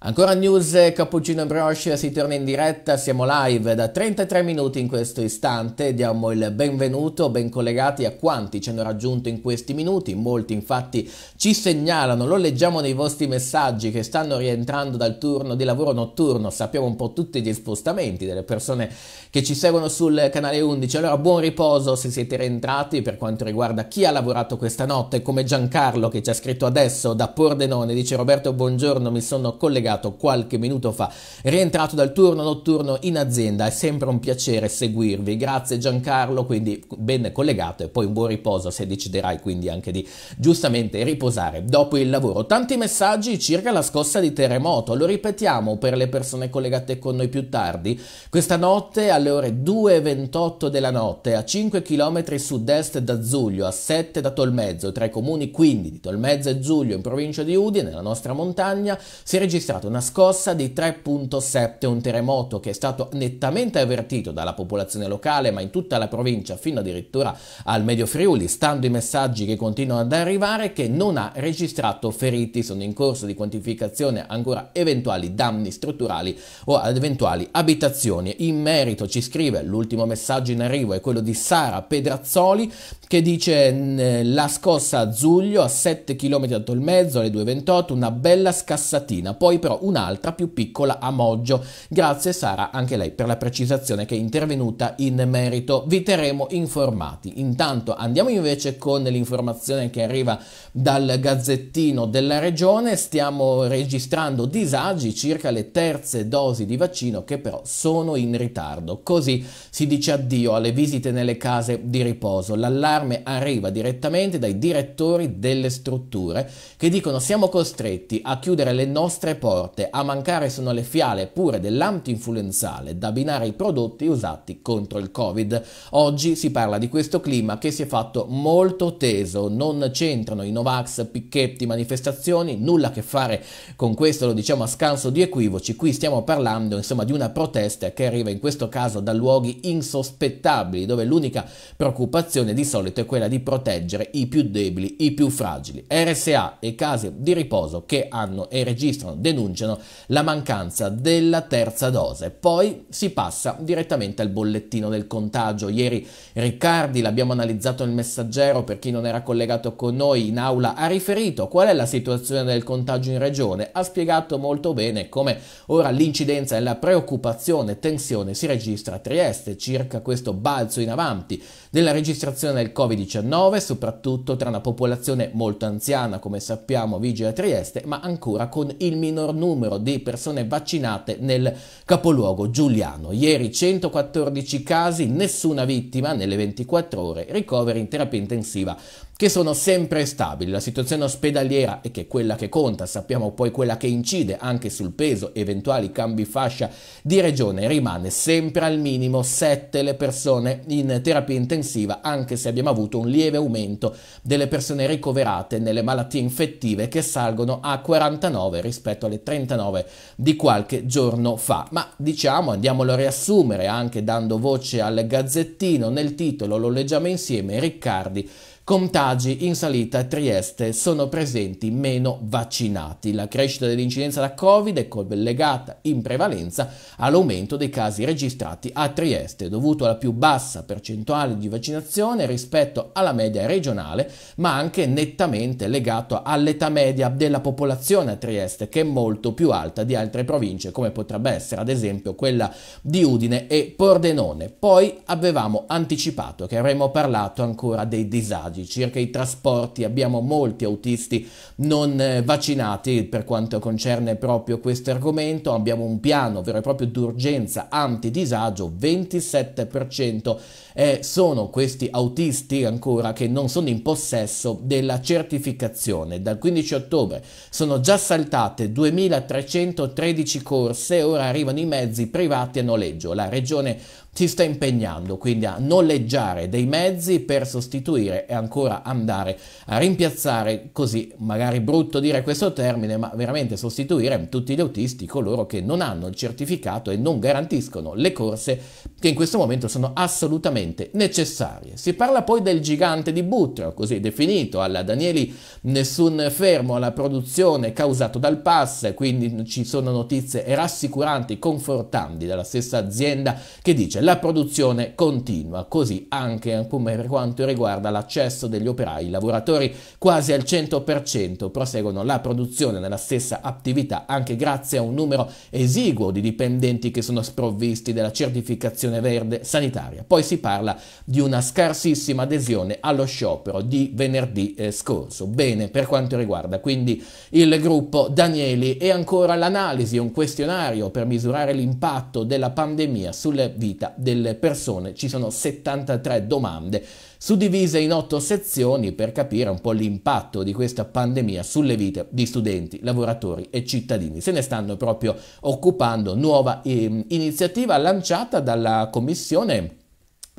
Ancora news eh, Cappuccino Brioche si torna in diretta, siamo live da 33 minuti in questo istante, diamo il benvenuto, ben collegati a quanti ci hanno raggiunto in questi minuti, molti infatti ci segnalano, lo leggiamo nei vostri messaggi che stanno rientrando dal turno di lavoro notturno, sappiamo un po' tutti gli spostamenti delle persone che ci seguono sul canale 11, allora buon riposo se siete rientrati per quanto riguarda chi ha lavorato questa notte, come Giancarlo che ci ha scritto adesso da Pordenone, dice Roberto buongiorno, mi sono collegato spiegato qualche minuto fa. Rientrato dal turno notturno in azienda, è sempre un piacere seguirvi. Grazie Giancarlo, quindi ben collegato e poi un buon riposo se deciderai quindi anche di giustamente riposare dopo il lavoro. Tanti messaggi circa la scossa di terremoto, lo ripetiamo per le persone collegate con noi più tardi. Questa notte alle ore 2.28 della notte a 5 km sud-est da Zuglio, a 7 da Tolmezzo, tra i comuni quindi di Tolmezzo e Zuglio in provincia di Udine, nella nostra montagna, si è registrato registrato una scossa di 3.7, un terremoto che è stato nettamente avvertito dalla popolazione locale, ma in tutta la provincia, fino addirittura al Medio Friuli, stando i messaggi che continuano ad arrivare, che non ha registrato feriti. Sono in corso di quantificazione ancora eventuali danni strutturali o ad eventuali abitazioni. In merito ci scrive l'ultimo messaggio in arrivo è quello di Sara Pedrazzoli che dice la scossa a Zuglio a 7 km da Tolmezzo alle 2.28 una bella scassatina poi per però un'altra più piccola a Moggio. Grazie Sara anche lei per la precisazione che è intervenuta in merito. Vi terremo informati. Intanto andiamo invece con l'informazione che arriva dal Gazzettino della Regione. Stiamo registrando disagi circa le terze dosi di vaccino che però sono in ritardo. Così si dice addio alle visite nelle case di riposo. L'allarme arriva direttamente dai direttori delle strutture che dicono siamo costretti a chiudere le nostre porte forte, a mancare sono le fiale pure dell'anti-influenzale da abbinare ai prodotti usati contro il Covid. Oggi si parla di questo clima che si è fatto molto teso, non c'entrano i Novax, picchetti, manifestazioni, nulla a che fare con questo, lo diciamo a scanso di equivoci, qui stiamo parlando insomma di una protesta che arriva in questo caso da luoghi insospettabili, dove l'unica preoccupazione di solito è quella di proteggere i più deboli, i più fragili. RSA e case di riposo che hanno e registrano denunce aggiungono la mancanza della terza dose. Poi si passa direttamente al bollettino del contagio. Ieri Riccardi, l'abbiamo analizzato nel messaggero per chi non era collegato con noi in aula, ha riferito qual è la situazione del contagio in regione, ha spiegato molto bene come ora l'incidenza e la preoccupazione tensione si registra a Trieste circa questo balzo in avanti della registrazione del Covid-19, soprattutto tra una popolazione molto anziana, come sappiamo, vigile a Trieste, ma ancora con il minor numero di persone vaccinate nel capoluogo giuliano. Ieri 114 casi, nessuna vittima nelle 24 ore, ricoveri in terapia intensiva che sono sempre stabili. La situazione ospedaliera è che è quella che conta, sappiamo poi quella che incide anche sul peso, eventuali cambi fascia di regione, rimane sempre al minimo 7 le persone in terapia intensiva, anche se abbiamo avuto un lieve aumento delle persone ricoverate nelle malattie infettive che salgono a 49 rispetto alle 39 di qualche giorno fa. Ma diciamo, andiamolo a riassumere anche dando voce al gazzettino, nel titolo lo leggiamo insieme, Riccardi Contagi in salita a Trieste sono presenti meno vaccinati. La crescita dell'incidenza da Covid è collegata in prevalenza all'aumento dei casi registrati a Trieste, dovuto alla più bassa percentuale di vaccinazione rispetto alla media regionale, ma anche nettamente legato all'età media della popolazione a Trieste, che è molto più alta di altre province, come potrebbe essere ad esempio quella di Udine e Pordenone. Poi avevamo anticipato che avremmo parlato ancora dei disagi disagi circa i trasporti, abbiamo molti autisti non eh, vaccinati per quanto concerne proprio questo argomento, abbiamo un piano vero e proprio d'urgenza antidisagio, 27% eh, sono questi autisti ancora che non sono in possesso della certificazione. Dal 15 ottobre sono già saltate 2313 corse ora arrivano i mezzi privati a noleggio. La regione ti sta impegnando quindi a noleggiare dei mezzi per sostituire e ancora andare a rimpiazzare, così magari brutto dire questo termine, ma veramente sostituire tutti gli autisti, coloro che non hanno il certificato e non garantiscono le corse che in questo momento sono assolutamente necessarie. Si parla poi del gigante di Butro, così definito alla Danieli, nessun fermo alla produzione causato dal pass, quindi ci sono notizie rassicuranti, confortanti dalla stessa azienda che dice cioè la produzione continua, così anche per quanto riguarda l'accesso degli operai, i lavoratori quasi al 100% proseguono la produzione nella stessa attività anche grazie a un numero esiguo di dipendenti che sono sprovvisti della certificazione verde sanitaria. Poi si parla di una scarsissima adesione allo sciopero di venerdì eh, scorso. Bene, per quanto riguarda quindi il gruppo Danieli e ancora l'analisi, un questionario per misurare l'impatto della pandemia sulle vita 30 delle persone. Ci sono 73 domande suddivise in 8 sezioni per capire un po' l'impatto di questa pandemia sulle vite di studenti, lavoratori e cittadini. Se ne stanno proprio occupando nuova eh, iniziativa lanciata dalla Commissione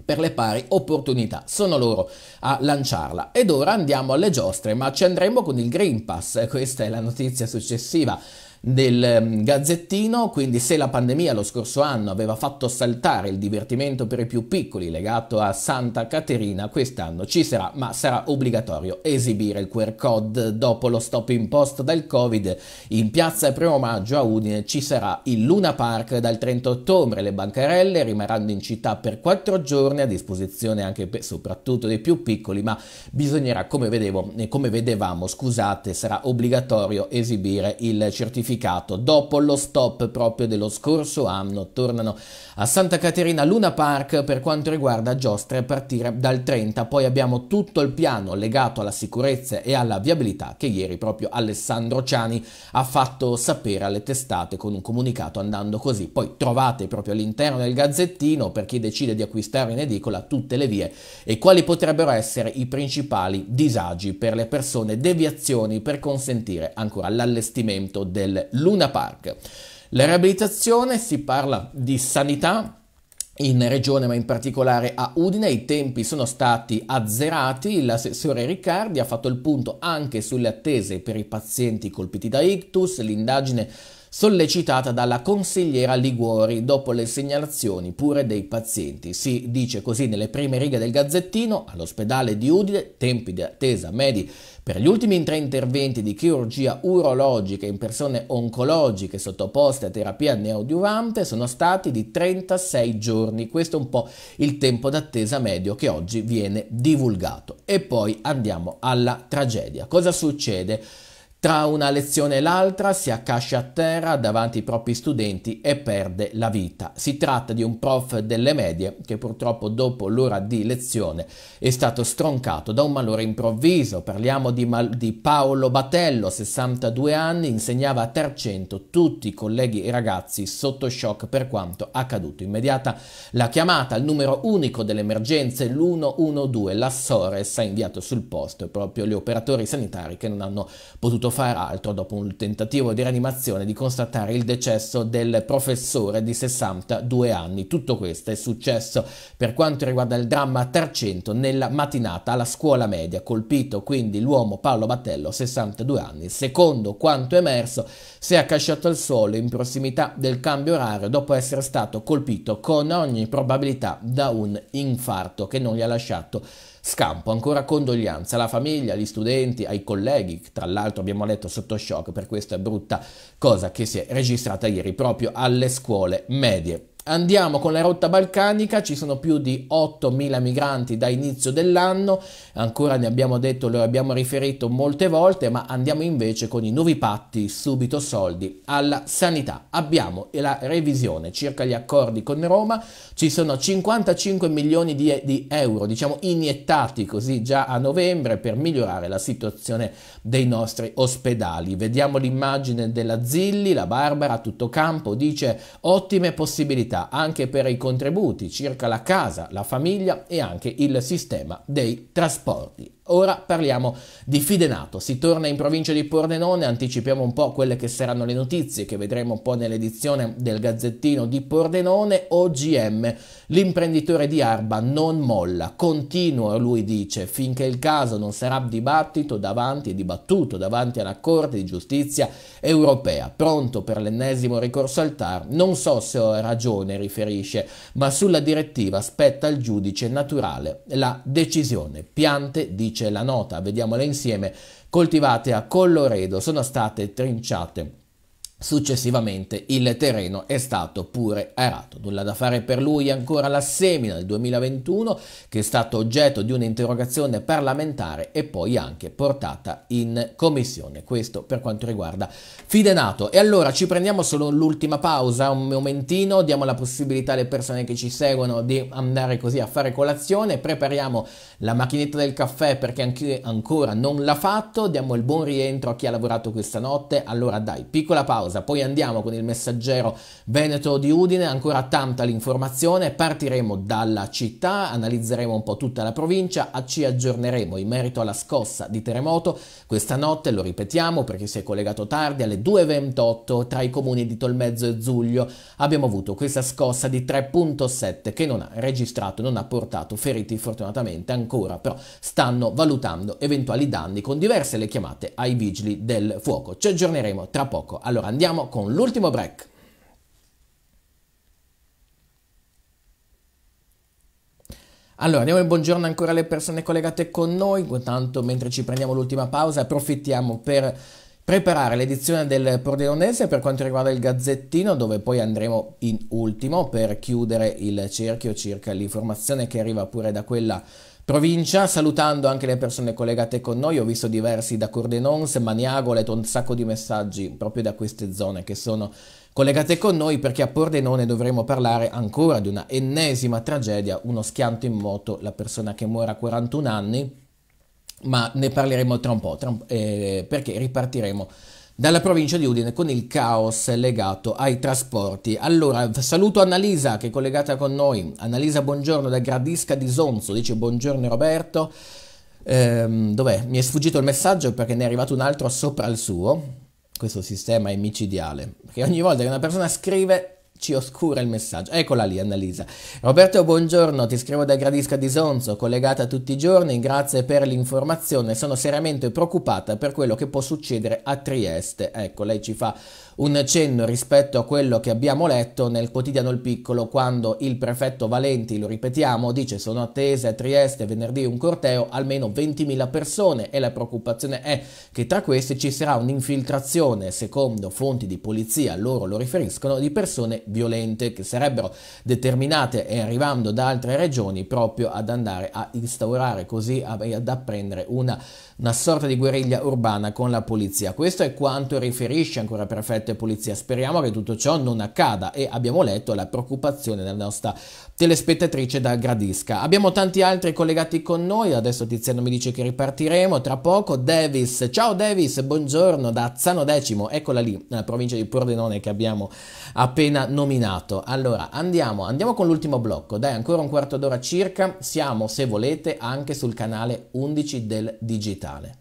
per le pari opportunità. Sono loro a lanciarla. Ed ora andiamo alle giostre, ma ci andremo con il Green Pass. Questa è la notizia successiva del ehm, Gazzettino, quindi se la pandemia lo scorso anno aveva fatto saltare il divertimento per i più piccoli legato a Santa Caterina, quest'anno ci sarà, ma sarà obbligatorio esibire il QR code dopo lo stop in post dal Covid. In piazza Primo Maggio a Udine ci sarà il Luna Park dal 30 ottobre, le bancarelle rimarranno in città per quattro giorni a disposizione anche per, soprattutto dei più piccoli, ma bisognerà, come, vedevo, eh, come vedevamo, scusate, sarà obbligatorio esibire il certificato classificato. Dopo lo stop proprio dello scorso anno tornano a Santa Caterina Luna Park per quanto riguarda giostre a partire dal 30. Poi abbiamo tutto il piano legato alla sicurezza e alla viabilità che ieri proprio Alessandro Ciani ha fatto sapere alle testate con un comunicato andando così. Poi trovate proprio all'interno del gazzettino per chi decide di acquistare in edicola tutte le vie e quali potrebbero essere i principali disagi per le persone, deviazioni per consentire ancora l'allestimento del Luna Park. La riabilitazione si parla di sanità, in regione ma in particolare a Udine i tempi sono stati azzerati, l'assessore Riccardi ha fatto il punto anche sulle attese per i pazienti colpiti da ictus, l'indagine sollecitata dalla consigliera Liguori dopo le segnalazioni pure dei pazienti. Si dice così nelle prime righe del Gazzettino, all'ospedale di Udine, tempi di attesa medi per gli ultimi tre interventi di chirurgia urologica in persone oncologiche sottoposte a terapia neodiuvante sono stati di 36 giorni, questo è un po' il tempo d'attesa medio che oggi viene divulgato. E poi andiamo alla tragedia. Cosa succede? Tra una lezione e l'altra si accascia a terra davanti ai propri studenti e perde la vita. Si tratta di un prof delle medie che purtroppo dopo l'ora di lezione è stato stroncato da un malore improvviso. Parliamo di, di Paolo Batello, 62 anni, insegnava a Tercento tutti i colleghi e ragazzi sotto shock per quanto accaduto. Immediata la chiamata al numero unico delle emergenze, l'112. La Sores ha inviato sul posto proprio gli operatori sanitari che non hanno potuto dovuto far altro dopo un tentativo di rianimazione di constatare il decesso del professore di 62 anni. Tutto questo è successo per quanto riguarda il dramma Tarcento nella mattinata alla scuola media, colpito quindi l'uomo Paolo Battello, 62 anni. Secondo quanto emerso, si è accasciato al suolo in prossimità del cambio orario dopo essere stato colpito con ogni probabilità da un infarto che non gli ha lasciato Scampo ancora condoglianze alla famiglia, agli studenti, ai colleghi, tra l'altro abbiamo letto sotto shock per questa brutta cosa che si è registrata ieri proprio alle scuole medie. Andiamo con la rotta balcanica, ci sono più di 8.000 migranti da inizio dell'anno, ancora ne abbiamo detto, lo abbiamo riferito molte volte, ma andiamo invece con i nuovi patti, subito soldi alla sanità. Abbiamo la revisione circa gli accordi con Roma, ci sono 55 milioni di, di euro, diciamo iniettati così già a novembre per migliorare la situazione dei nostri ospedali. Vediamo l'immagine della Zilli, la Barbara a tutto campo dice ottime possibilità anche per i contributi circa la casa, la famiglia e anche il sistema dei trasporti. Ora parliamo di Fidenato, si torna in provincia di Pordenone, anticipiamo un po' quelle che saranno le notizie che vedremo un po' nell'edizione del Gazzettino di Pordenone, OGM, l'imprenditore di Arba non molla, continua lui dice, finché il caso non sarà dibattito davanti e dibattuto davanti alla Corte di Giustizia europea, pronto per l'ennesimo ricorso al TAR, non so se ho ragione, riferisce, ma sulla direttiva spetta al giudice naturale la decisione, piante dice dice la nota, vediamola insieme, coltivate a Colloredo, sono state trinciate Successivamente il terreno è stato pure arato. Nulla da fare per lui ancora la semina del 2021 che è stata oggetto di un'interrogazione parlamentare e poi anche portata in commissione. Questo per quanto riguarda Fidenato. E allora ci prendiamo solo l'ultima pausa, un momentino, diamo la possibilità alle persone che ci seguono di andare così a fare colazione, prepariamo la macchinetta del caffè perché anche ancora non l'ha fatto, diamo il buon rientro a chi ha lavorato questa notte. Allora dai, piccola pausa cosa. Poi andiamo con il messaggero Veneto di Udine, ancora tanta l'informazione, partiremo dalla città, analizzeremo un po' tutta la provincia, ci aggiorneremo in merito alla scossa di terremoto questa notte, lo ripetiamo perché si è collegato tardi alle 2.28 tra i comuni di Tolmezzo e Zuglio. Abbiamo avuto questa scossa di 3.7 che non ha registrato, non ha portato feriti fortunatamente ancora, però stanno valutando eventuali danni con diverse le chiamate ai vigili del fuoco. Ci aggiorneremo tra poco. Allora andiamo andiamo con l'ultimo break. Allora, diamo il buongiorno ancora alle persone collegate con noi, intanto mentre ci prendiamo l'ultima pausa approfittiamo per preparare l'edizione del Pordenonese per quanto riguarda il Gazzettino, dove poi andremo in ultimo per chiudere il cerchio circa l'informazione che arriva pure da quella provincia, salutando anche le persone collegate con noi, ho visto diversi da Cordenons, Maniago, ho un sacco di messaggi proprio da queste zone che sono collegate con noi perché a Pordenone dovremo parlare ancora di una ennesima tragedia, uno schianto in moto, la persona che muore a 41 anni, ma ne parleremo tra un po', tra un, eh, perché ripartiremo dalla provincia di Udine con il caos legato ai trasporti. Allora, saluto Annalisa che è collegata con noi. Annalisa, buongiorno da Gradisca di Sonzo, dice buongiorno Roberto. Ehm, dov'è? Mi è sfuggito il messaggio perché ne è arrivato un altro sopra il suo. Questo sistema è micidiale, perché ogni volta che una persona scrive ci oscura il messaggio. Eccola lì, Annalisa. Roberto, buongiorno, ti scrivo da Gradisca di Sonzo, collegata tutti i giorni, grazie per l'informazione, sono seriamente preoccupata per quello che può succedere a Trieste. Ecco, lei ci fa un cenno rispetto a quello che abbiamo letto nel quotidiano Il Piccolo quando il prefetto Valenti, lo ripetiamo, dice sono attese a Trieste venerdì un corteo almeno 20.000 persone e la preoccupazione è che tra queste ci sarà un'infiltrazione, secondo fonti di polizia, loro lo riferiscono, di persone violente che sarebbero determinate e arrivando da altre regioni proprio ad andare a instaurare così ad apprendere una, una sorta di guerriglia urbana con la polizia. Questo è quanto riferisce ancora prefetto e polizia. Speriamo che tutto ciò non accada e abbiamo letto la preoccupazione della nostra telespettatrice da Gradisca. Abbiamo tanti altri collegati con noi, adesso Tiziano mi dice che ripartiremo tra poco. Davis, ciao Davis, buongiorno da Zano Decimo, eccola lì, nella provincia di Pordenone che abbiamo appena nominato nominato. Allora, andiamo, andiamo con l'ultimo blocco. Dai, ancora un quarto d'ora circa. Siamo, se volete, anche sul canale 11 del digitale.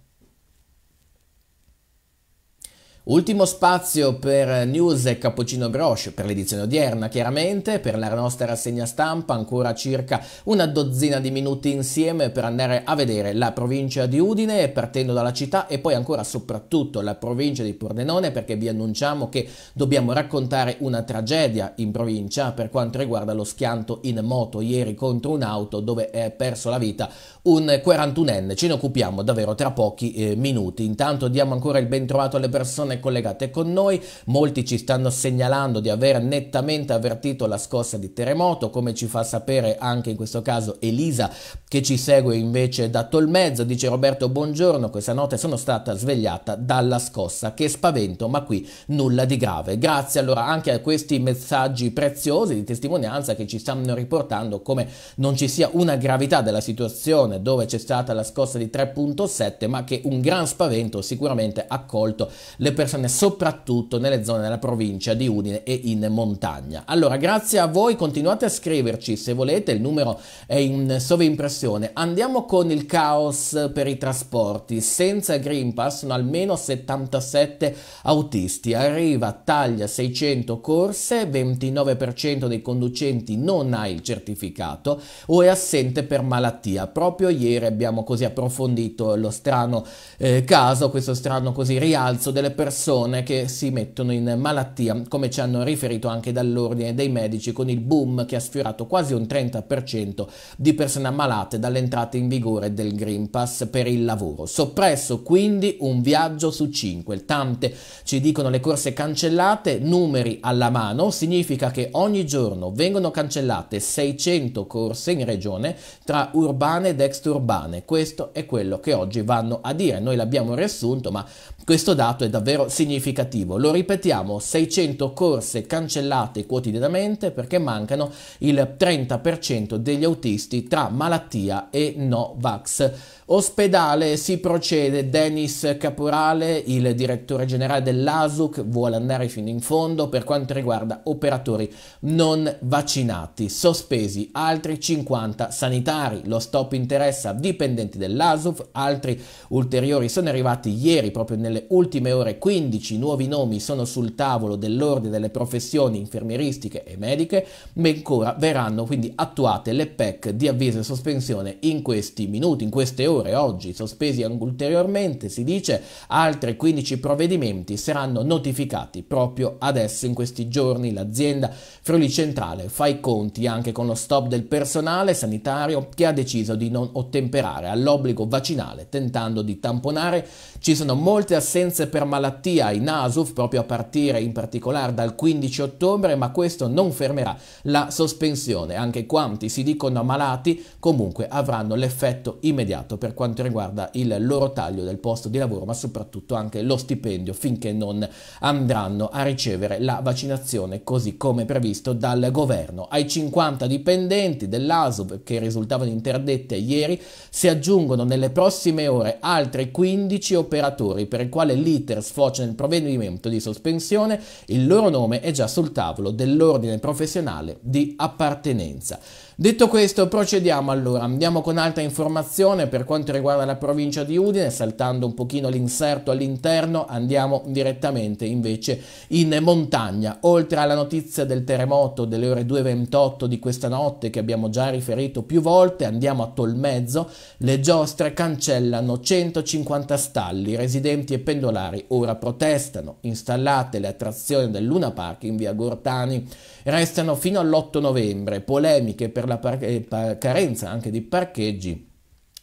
Ultimo spazio per news e cappuccino broscio per l'edizione odierna, chiaramente, per la nostra rassegna stampa, ancora circa una dozzina di minuti insieme per andare a vedere la provincia di Udine, partendo dalla città e poi ancora soprattutto la provincia di Pordenone, perché vi annunciamo che dobbiamo raccontare una tragedia in provincia per quanto riguarda lo schianto in moto ieri contro un'auto dove è perso la vita un 41enne. Ce ne occupiamo davvero tra pochi eh, minuti. Intanto diamo ancora il ben trovato alle persone collegate con noi. Molti ci stanno segnalando di aver nettamente avvertito la scossa di terremoto, come ci fa sapere anche in questo caso Elisa che ci segue invece da Tolmezzo. Dice Roberto, buongiorno, questa notte sono stata svegliata dalla scossa. Che spavento, ma qui nulla di grave. Grazie allora anche a questi messaggi preziosi di testimonianza che ci stanno riportando come non ci sia una gravità della situazione dove c'è stata la scossa di 3.7 ma che un gran spavento sicuramente ha colto le persone soprattutto nelle zone della provincia di Udine e in montagna. Allora grazie a voi continuate a scriverci se volete il numero è in sovrimpressione. Andiamo con il caos per i trasporti senza Green Pass sono almeno 77 autisti. Arriva taglia 600 corse 29% dei conducenti non ha il certificato o è assente per malattia proprio proprio ieri abbiamo così approfondito lo strano eh, caso, questo strano così rialzo delle persone che si mettono in malattia, come ci hanno riferito anche dall'ordine dei medici con il boom che ha sfiorato quasi un 30% di persone ammalate dall'entrata in vigore del Green Pass per il lavoro. Soppresso quindi un viaggio su 5, tante ci dicono le corse cancellate, numeri alla mano, significa che ogni giorno vengono cancellate 600 corse in regione tra urbane ed extra texture urbane. Questo è quello che oggi vanno a dire. Noi l'abbiamo riassunto, ma questo dato è davvero significativo. Lo ripetiamo, 600 corse cancellate quotidianamente perché mancano il 30% degli autisti tra malattia e no vax. Ospedale si procede, Dennis Caporale, il direttore generale dell'ASUC, vuole andare fino in fondo per quanto riguarda operatori non vaccinati. Sospesi altri 50 sanitari, lo stop interessa dipendenti dell'ASUF, altri ulteriori sono arrivati ieri proprio nelle nelle ultime ore 15 nuovi nomi sono sul tavolo dell'ordine delle professioni infermieristiche e mediche, ma ancora verranno quindi attuate le PEC di avviso e sospensione in questi minuti, in queste ore oggi, sospesi ulteriormente, si dice, altri 15 provvedimenti saranno notificati proprio adesso in questi giorni l'azienda Friuli Centrale fa i conti anche con lo stop del personale sanitario che ha deciso di non ottemperare all'obbligo vaccinale tentando di tamponare. Ci sono molte aspettative assenze per malattia in ASUF proprio a partire in particolare dal 15 ottobre, ma questo non fermerà la sospensione. Anche quanti si dicono ammalati comunque avranno l'effetto immediato per quanto riguarda il loro taglio del posto di lavoro, ma soprattutto anche lo stipendio finché non andranno a ricevere la vaccinazione così come previsto dal governo. Ai 50 dipendenti dell'ASUV che risultavano interdette ieri si aggiungono nelle prossime ore altri 15 operatori per il quale l'iter sfocia nel provvedimento di sospensione, il loro nome è già sul tavolo dell'ordine professionale di appartenenza. Detto questo procediamo allora, andiamo con altra informazione per quanto riguarda la provincia di Udine, saltando un pochino l'inserto all'interno andiamo direttamente invece in montagna, oltre alla notizia del terremoto delle ore 2.28 di questa notte che abbiamo già riferito più volte, andiamo a Tolmezzo, le giostre cancellano 150 stalli, residenti e pendolari ora protestano, installate le attrazioni del Luna Park in via Gortani. Restano fino all'8 novembre polemiche per la eh, carenza anche di parcheggi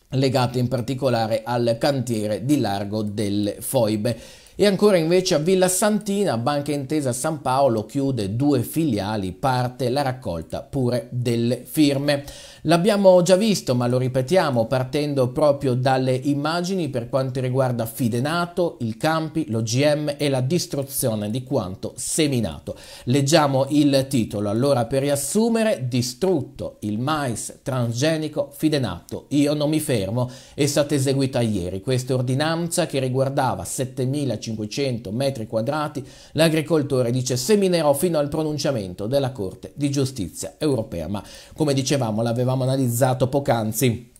legate in particolare al cantiere di largo delle Foibe. E ancora invece a Villa Santina, Banca Intesa San Paolo chiude due filiali, parte la raccolta pure delle firme. L'abbiamo già visto, ma lo ripetiamo, partendo proprio dalle immagini per quanto riguarda Fidenato, il Campi, l'OGM e la distruzione di quanto seminato. Leggiamo il titolo, allora per riassumere, distrutto il mais transgenico Fidenato, io non mi fermo, è stata eseguita ieri questa ordinanza che riguardava 7500 3.500 metri quadrati, l'agricoltore dice seminerò fino al pronunciamento della Corte di Giustizia europea, ma come dicevamo l'avevamo analizzato poc'anzi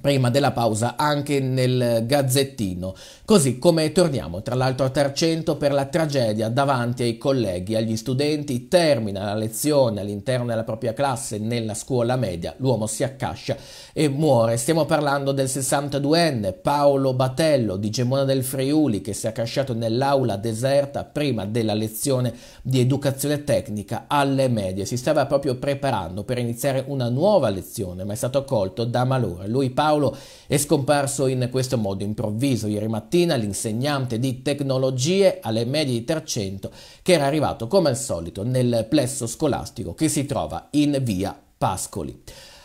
prima della pausa anche nel gazzettino, così come torniamo tra l'altro a Tarcento per la tragedia davanti ai colleghi, agli studenti, termina la lezione all'interno della propria classe nella scuola media, l'uomo si accascia e muore. Stiamo parlando del 62enne Paolo Batello di Gemona del Friuli che si è accasciato nell'aula deserta prima della lezione di educazione tecnica alle medie, si stava proprio preparando per iniziare una nuova lezione ma è stato colto da malore. Lui parla Paolo è scomparso in questo modo improvviso ieri mattina l'insegnante di tecnologie alle medie di Tercento che era arrivato come al solito nel plesso scolastico che si trova in via Pascoli.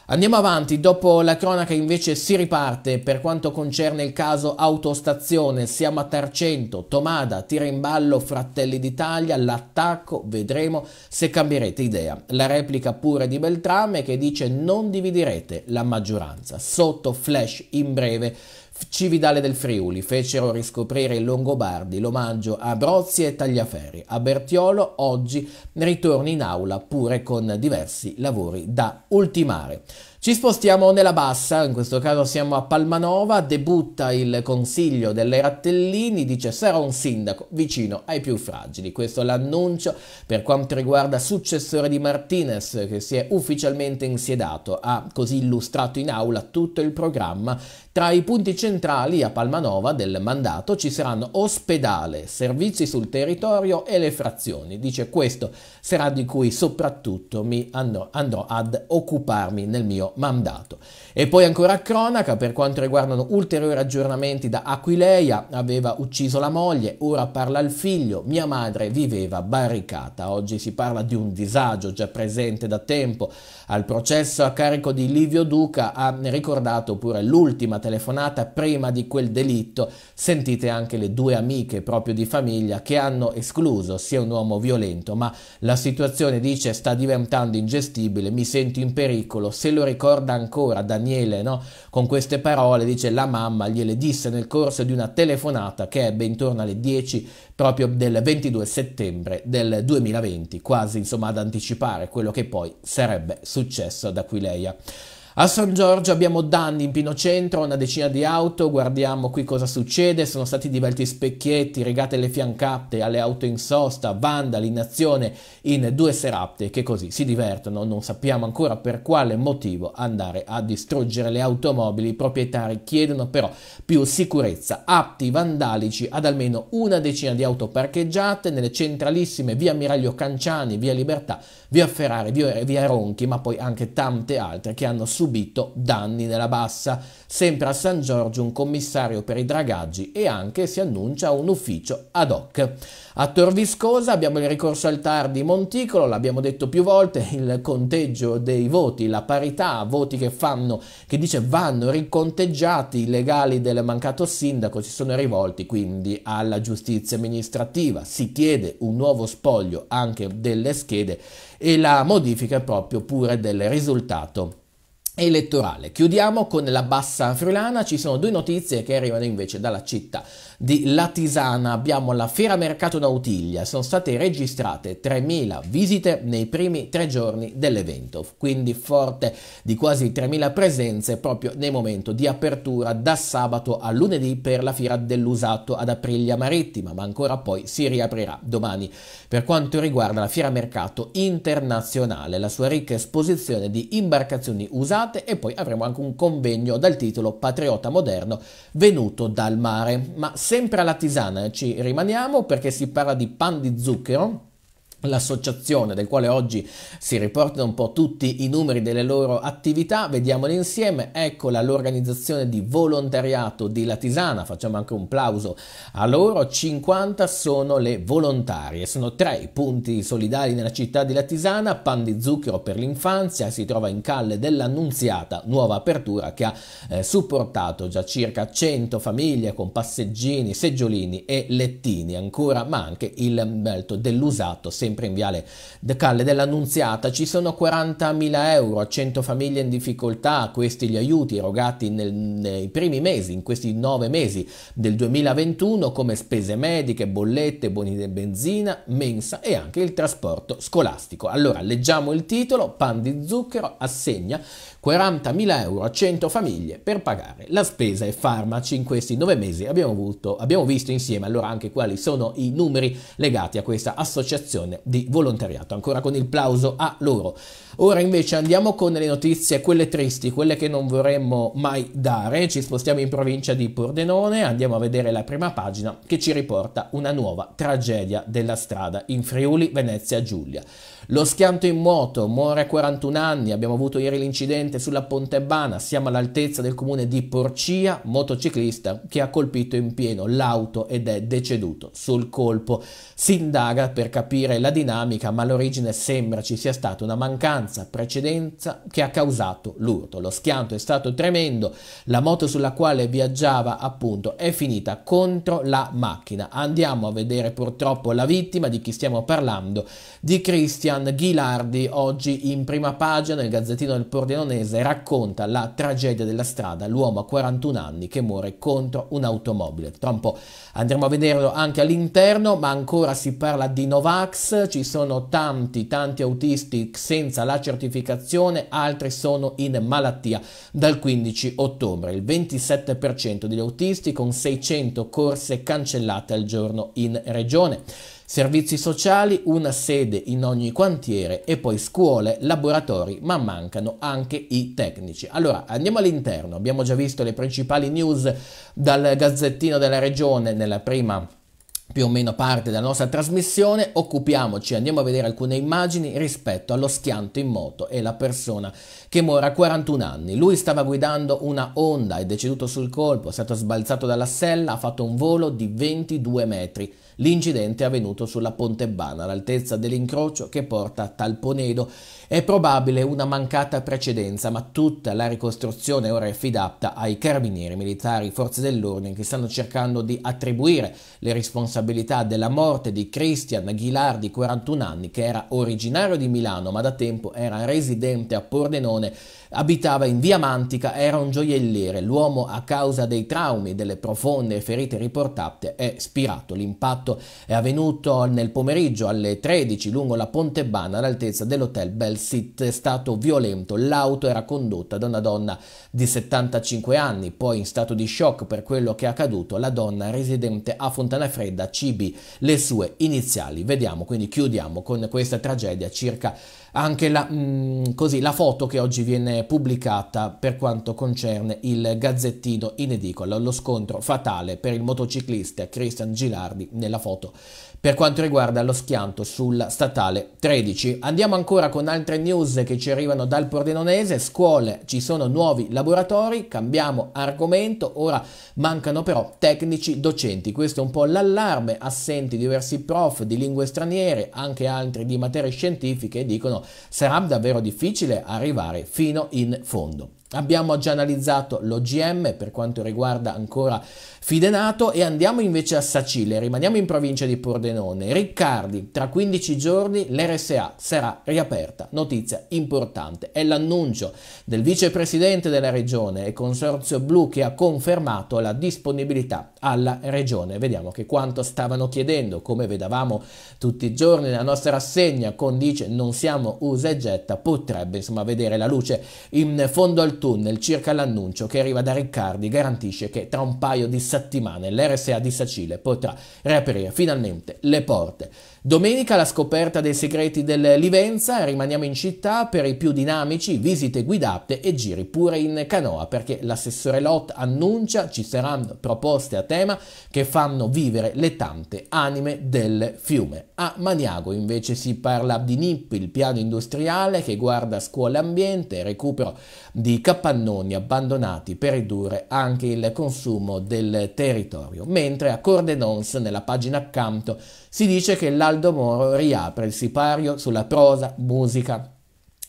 Andiamo avanti, dopo la cronaca invece si riparte per quanto concerne il caso autostazione, siamo a Tarcento, Tomada, tira in ballo Fratelli d'Italia, l'attacco, vedremo se cambierete idea. La replica pure di Beltrame che dice non dividirete la maggioranza, sotto flash in breve Cividale del Friuli fecero riscoprire i Longobardi l'omaggio a Brozzi e Tagliaferri. A Bertiolo oggi ritorna in aula pure con diversi lavori da ultimare. Ci spostiamo nella bassa, in questo caso siamo a Palmanova, debutta il consiglio delle Rattellini, dice sarà un sindaco vicino ai più fragili. Questo è l'annuncio per quanto riguarda successore di Martinez che si è ufficialmente insiedato, ha così illustrato in aula tutto il programma. Tra i punti centrali a Palmanova del mandato ci saranno ospedale, servizi sul territorio e le frazioni. Dice questo sarà di cui soprattutto mi andrò, andrò ad occuparmi nel mio mandato. E poi ancora a cronaca, per quanto riguardano ulteriori aggiornamenti da Aquileia, aveva ucciso la moglie, ora parla il figlio, mia madre viveva barricata. Oggi si parla di un disagio già presente da tempo. Al processo a carico di Livio Duca ha ricordato pure l'ultima telefonata prima di quel delitto. Sentite anche le due amiche proprio di famiglia che hanno escluso sia un uomo violento, ma la situazione dice sta diventando ingestibile, mi sento in pericolo, se lo ricordo ricorda ancora Daniele no? con queste parole, dice la mamma gliele disse nel corso di una telefonata che ebbe intorno alle 10 proprio del 22 settembre del 2020, quasi insomma ad anticipare quello che poi sarebbe successo ad Aquileia. A San Giorgio abbiamo danni in centro, una decina di auto, guardiamo qui cosa succede, sono stati diversi specchietti, regate le fiancate alle auto in sosta, vandali in azione in due serate che così si divertono, non sappiamo ancora per quale motivo andare a distruggere le automobili, i proprietari chiedono però più sicurezza, atti vandalici ad almeno una decina di auto parcheggiate nelle centralissime via Miraglio Canciani, via Libertà, via Ferrari, via, Ronchi, ma poi anche tante altre che hanno successo subito danni nella bassa. Sempre a San Giorgio un commissario per i dragaggi e anche si annuncia un ufficio ad hoc. A Tor Viscosa abbiamo il ricorso al TAR di Monticolo, l'abbiamo detto più volte, il conteggio dei voti, la parità, voti che fanno, che dice vanno riconteggiati, i legali del mancato sindaco si sono rivolti quindi alla giustizia amministrativa, si chiede un nuovo spoglio anche delle schede e la modifica proprio pure del risultato elettorale. Chiudiamo con la bassa friulana, ci sono due notizie che arrivano invece dalla città di La Tisana abbiamo la Fiera Mercato Nautiglia, sono state registrate 3.000 visite nei primi tre giorni dell'evento, quindi forte di quasi 3.000 presenze proprio nel momento di apertura da sabato a lunedì per la Fiera dell'Usato ad Aprilia Marittima, ma ancora poi si riaprirà domani. Per quanto riguarda la Fiera Mercato Internazionale, la sua ricca esposizione di imbarcazioni usate e poi avremo anche un convegno dal titolo Patriota Moderno venuto dal mare, ma se Sempre alla tisana eh, ci rimaniamo perché si parla di pan di zucchero l'associazione del quale oggi si riportano un po' tutti i numeri delle loro attività, vediamoli insieme, eccola l'organizzazione di volontariato di La Tisana, facciamo anche un plauso a loro, 50 sono le volontarie, sono tre i punti solidali nella città di La Tisana, Pan di Zucchero per l'infanzia, si trova in Calle dell'Annunziata, nuova apertura che ha eh, supportato già circa 100 famiglie con passeggini, seggiolini e lettini ancora, ma anche il mm, belto dell'usato, sempre sempre in Viale De Calle dell'Annunziata. Ci sono 40.000 euro a 100 famiglie in difficoltà, questi gli aiuti erogati nel, nei primi mesi, in questi nove mesi del 2021 come spese mediche, bollette, boni di benzina, mensa e anche il trasporto scolastico. Allora, leggiamo il titolo, pan di zucchero assegna 40.000 euro a 100 famiglie per pagare la spesa e farmaci in questi nove mesi. Abbiamo, avuto, abbiamo visto insieme allora anche quali sono i numeri legati a questa associazione di volontariato. Ancora con il plauso a loro. Ora invece andiamo con le notizie, quelle tristi, quelle che non vorremmo mai dare. Ci spostiamo in provincia di Pordenone, andiamo a vedere la prima pagina che ci riporta una nuova tragedia della strada in Friuli, Venezia Giulia. Lo schianto in moto, muore a 41 anni, abbiamo avuto ieri l'incidente sulla Pontebbana, siamo all'altezza del comune di Porcia, motociclista che ha colpito in pieno l'auto ed è deceduto sul colpo. Si indaga per capire la dinamica, ma l'origine sembra ci sia stata una mancanza precedenza che ha causato l'urto. Lo schianto è stato tremendo, la moto sulla quale viaggiava appunto è finita contro la macchina. Andiamo a vedere purtroppo la vittima di chi stiamo parlando, di Cristian Christian Ghilardi oggi in prima pagina nel Gazzettino del Pordenonese racconta la tragedia della strada, l'uomo a 41 anni che muore contro un'automobile. Tra un po' andremo a vederlo anche all'interno, ma ancora si parla di Novax, ci sono tanti, tanti autisti senza la certificazione, altri sono in malattia dal 15 ottobre, il 27% degli autisti con 600 corse cancellate al giorno in regione servizi sociali, una sede in ogni quantiere e poi scuole, laboratori, ma mancano anche i tecnici. Allora andiamo all'interno, abbiamo già visto le principali news dal Gazzettino della Regione nella prima più o meno parte della nostra trasmissione, occupiamoci, andiamo a vedere alcune immagini rispetto allo schianto in moto e la persona che muore a 41 anni. Lui stava guidando una Honda, è deceduto sul colpo, è stato sbalzato dalla sella, ha fatto un volo di 22 metri L'incidente è avvenuto sulla Pontebbana, all'altezza dell'incrocio che porta a Talponedo. È probabile una mancata precedenza, ma tutta la ricostruzione ora è affidata ai carabinieri militari, forze dell'ordine che stanno cercando di attribuire le responsabilità della morte di Christian Aguilar di 41 anni, che era originario di Milano ma da tempo era residente a Pordenone Abitava in via Mantica, era un gioielliere. L'uomo, a causa dei traumi e delle profonde ferite riportate, è spirato. L'impatto è avvenuto nel pomeriggio alle 13 lungo la Pontebana all'altezza dell'hotel Belsit. È stato violento. L'auto era condotta da una donna di 75 anni. Poi, in stato di shock per quello che è accaduto, la donna residente a Fontana Fredda CB le sue iniziali. Vediamo, quindi chiudiamo con questa tragedia circa anche la, mh, mm, così, la foto che oggi viene pubblicata per quanto concerne il gazzettino in edicola, lo scontro fatale per il motociclista Christian Gilardi nella foto per quanto riguarda lo schianto sulla statale 13. Andiamo ancora con altre news che ci arrivano dal Pordenonese, scuole, ci sono nuovi laboratori, cambiamo argomento, ora mancano però tecnici docenti, questo è un po' l'allarme, assenti diversi prof di lingue straniere, anche altri di materie scientifiche dicono sarà davvero difficile arrivare fino in fondo. Abbiamo già analizzato l'OGM per quanto riguarda ancora Fidenato e andiamo invece a Sacile, rimaniamo in provincia di Pordenone. Riccardi, tra 15 giorni l'RSA sarà riaperta. Notizia importante, è l'annuncio del vicepresidente della regione e Consorzio Blu che ha confermato la disponibilità alla regione. Vediamo che quanto stavano chiedendo, come vedavamo tutti i giorni nella nostra rassegna con dice non siamo usa e getta, potrebbe insomma vedere la luce in fondo al tunnel circa l'annuncio che arriva da Riccardi garantisce che tra un paio di settimane l'RSA di Sacile potrà riaprire finalmente le porte. Domenica la scoperta dei segreti del Livenza, rimaniamo in città per i più dinamici, visite guidate e giri pure in canoa perché l'assessore Lott annuncia ci saranno proposte a tema che fanno vivere le tante anime del fiume. A Maniago invece si parla di NIP, il piano industriale che guarda scuola e ambiente, recupero di capacità capannoni abbandonati per ridurre anche il consumo del territorio, mentre a Cordenons, nella pagina accanto, si dice che l'Aldo Moro riapre il sipario sulla prosa, musica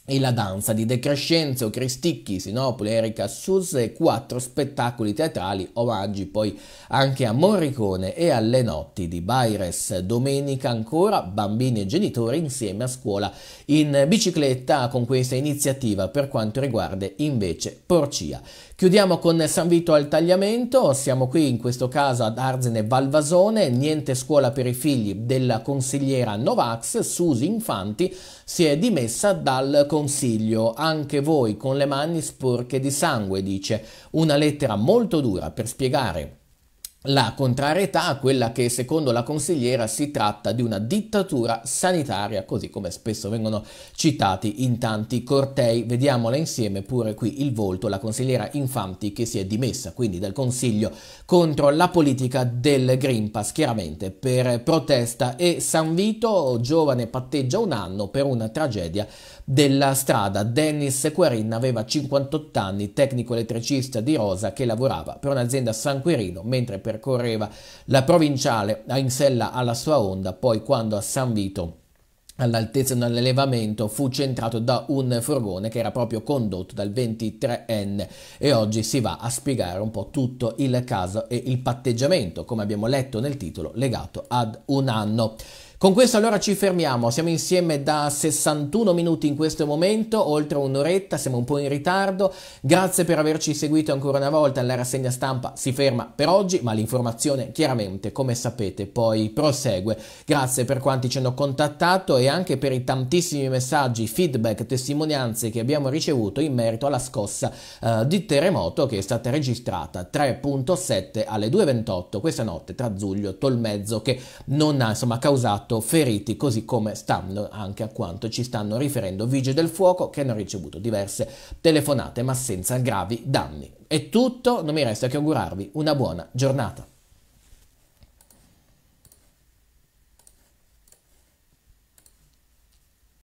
e la danza di De Crescenzo, Cristicchi, Sinopoli, Erika Sus e quattro spettacoli teatrali, omaggi poi anche a Morricone e alle notti di Baires. Domenica ancora bambini e genitori insieme a scuola in bicicletta con questa iniziativa per quanto riguarda invece Porcia. Chiudiamo con San Vito al tagliamento, siamo qui in questo caso ad Arzene Valvasone, niente scuola per i figli della consigliera Novax, Susi Infanti si è dimessa dal consiglio anche voi con le mani sporche di sangue, dice una lettera molto dura per spiegare la contrarietà a quella che secondo la consigliera si tratta di una dittatura sanitaria, così come spesso vengono citati in tanti cortei. Vediamola insieme pure qui il volto, la consigliera Infanti che si è dimessa quindi dal Consiglio contro la politica del Green Pass, chiaramente per protesta e San Vito, giovane, patteggia un anno per una tragedia della strada. Dennis Quarin aveva 58 anni, tecnico elettricista di Rosa che lavorava per un'azienda a San Quirino mentre percorreva la provinciale in sella alla sua onda, poi quando a San Vito all'altezza dell'allevamento fu centrato da un furgone che era proprio condotto dal 23enne e oggi si va a spiegare un po' tutto il caso e il patteggiamento, come abbiamo letto nel titolo, legato ad un anno. Con questo allora ci fermiamo, siamo insieme da 61 minuti in questo momento, oltre un'oretta, siamo un po' in ritardo. Grazie per averci seguito ancora una volta, la rassegna stampa si ferma per oggi, ma l'informazione chiaramente, come sapete, poi prosegue. Grazie per quanti ci hanno contattato e anche per i tantissimi messaggi, feedback, testimonianze che abbiamo ricevuto in merito alla scossa eh, di terremoto che è stata registrata 3.7 alle 2.28 questa notte tra Zuglio e Tolmezzo che non ha insomma causato stato feriti, così come stanno anche a quanto ci stanno riferendo vigili del fuoco che hanno ricevuto diverse telefonate ma senza gravi danni. È tutto, non mi resta che augurarvi una buona giornata.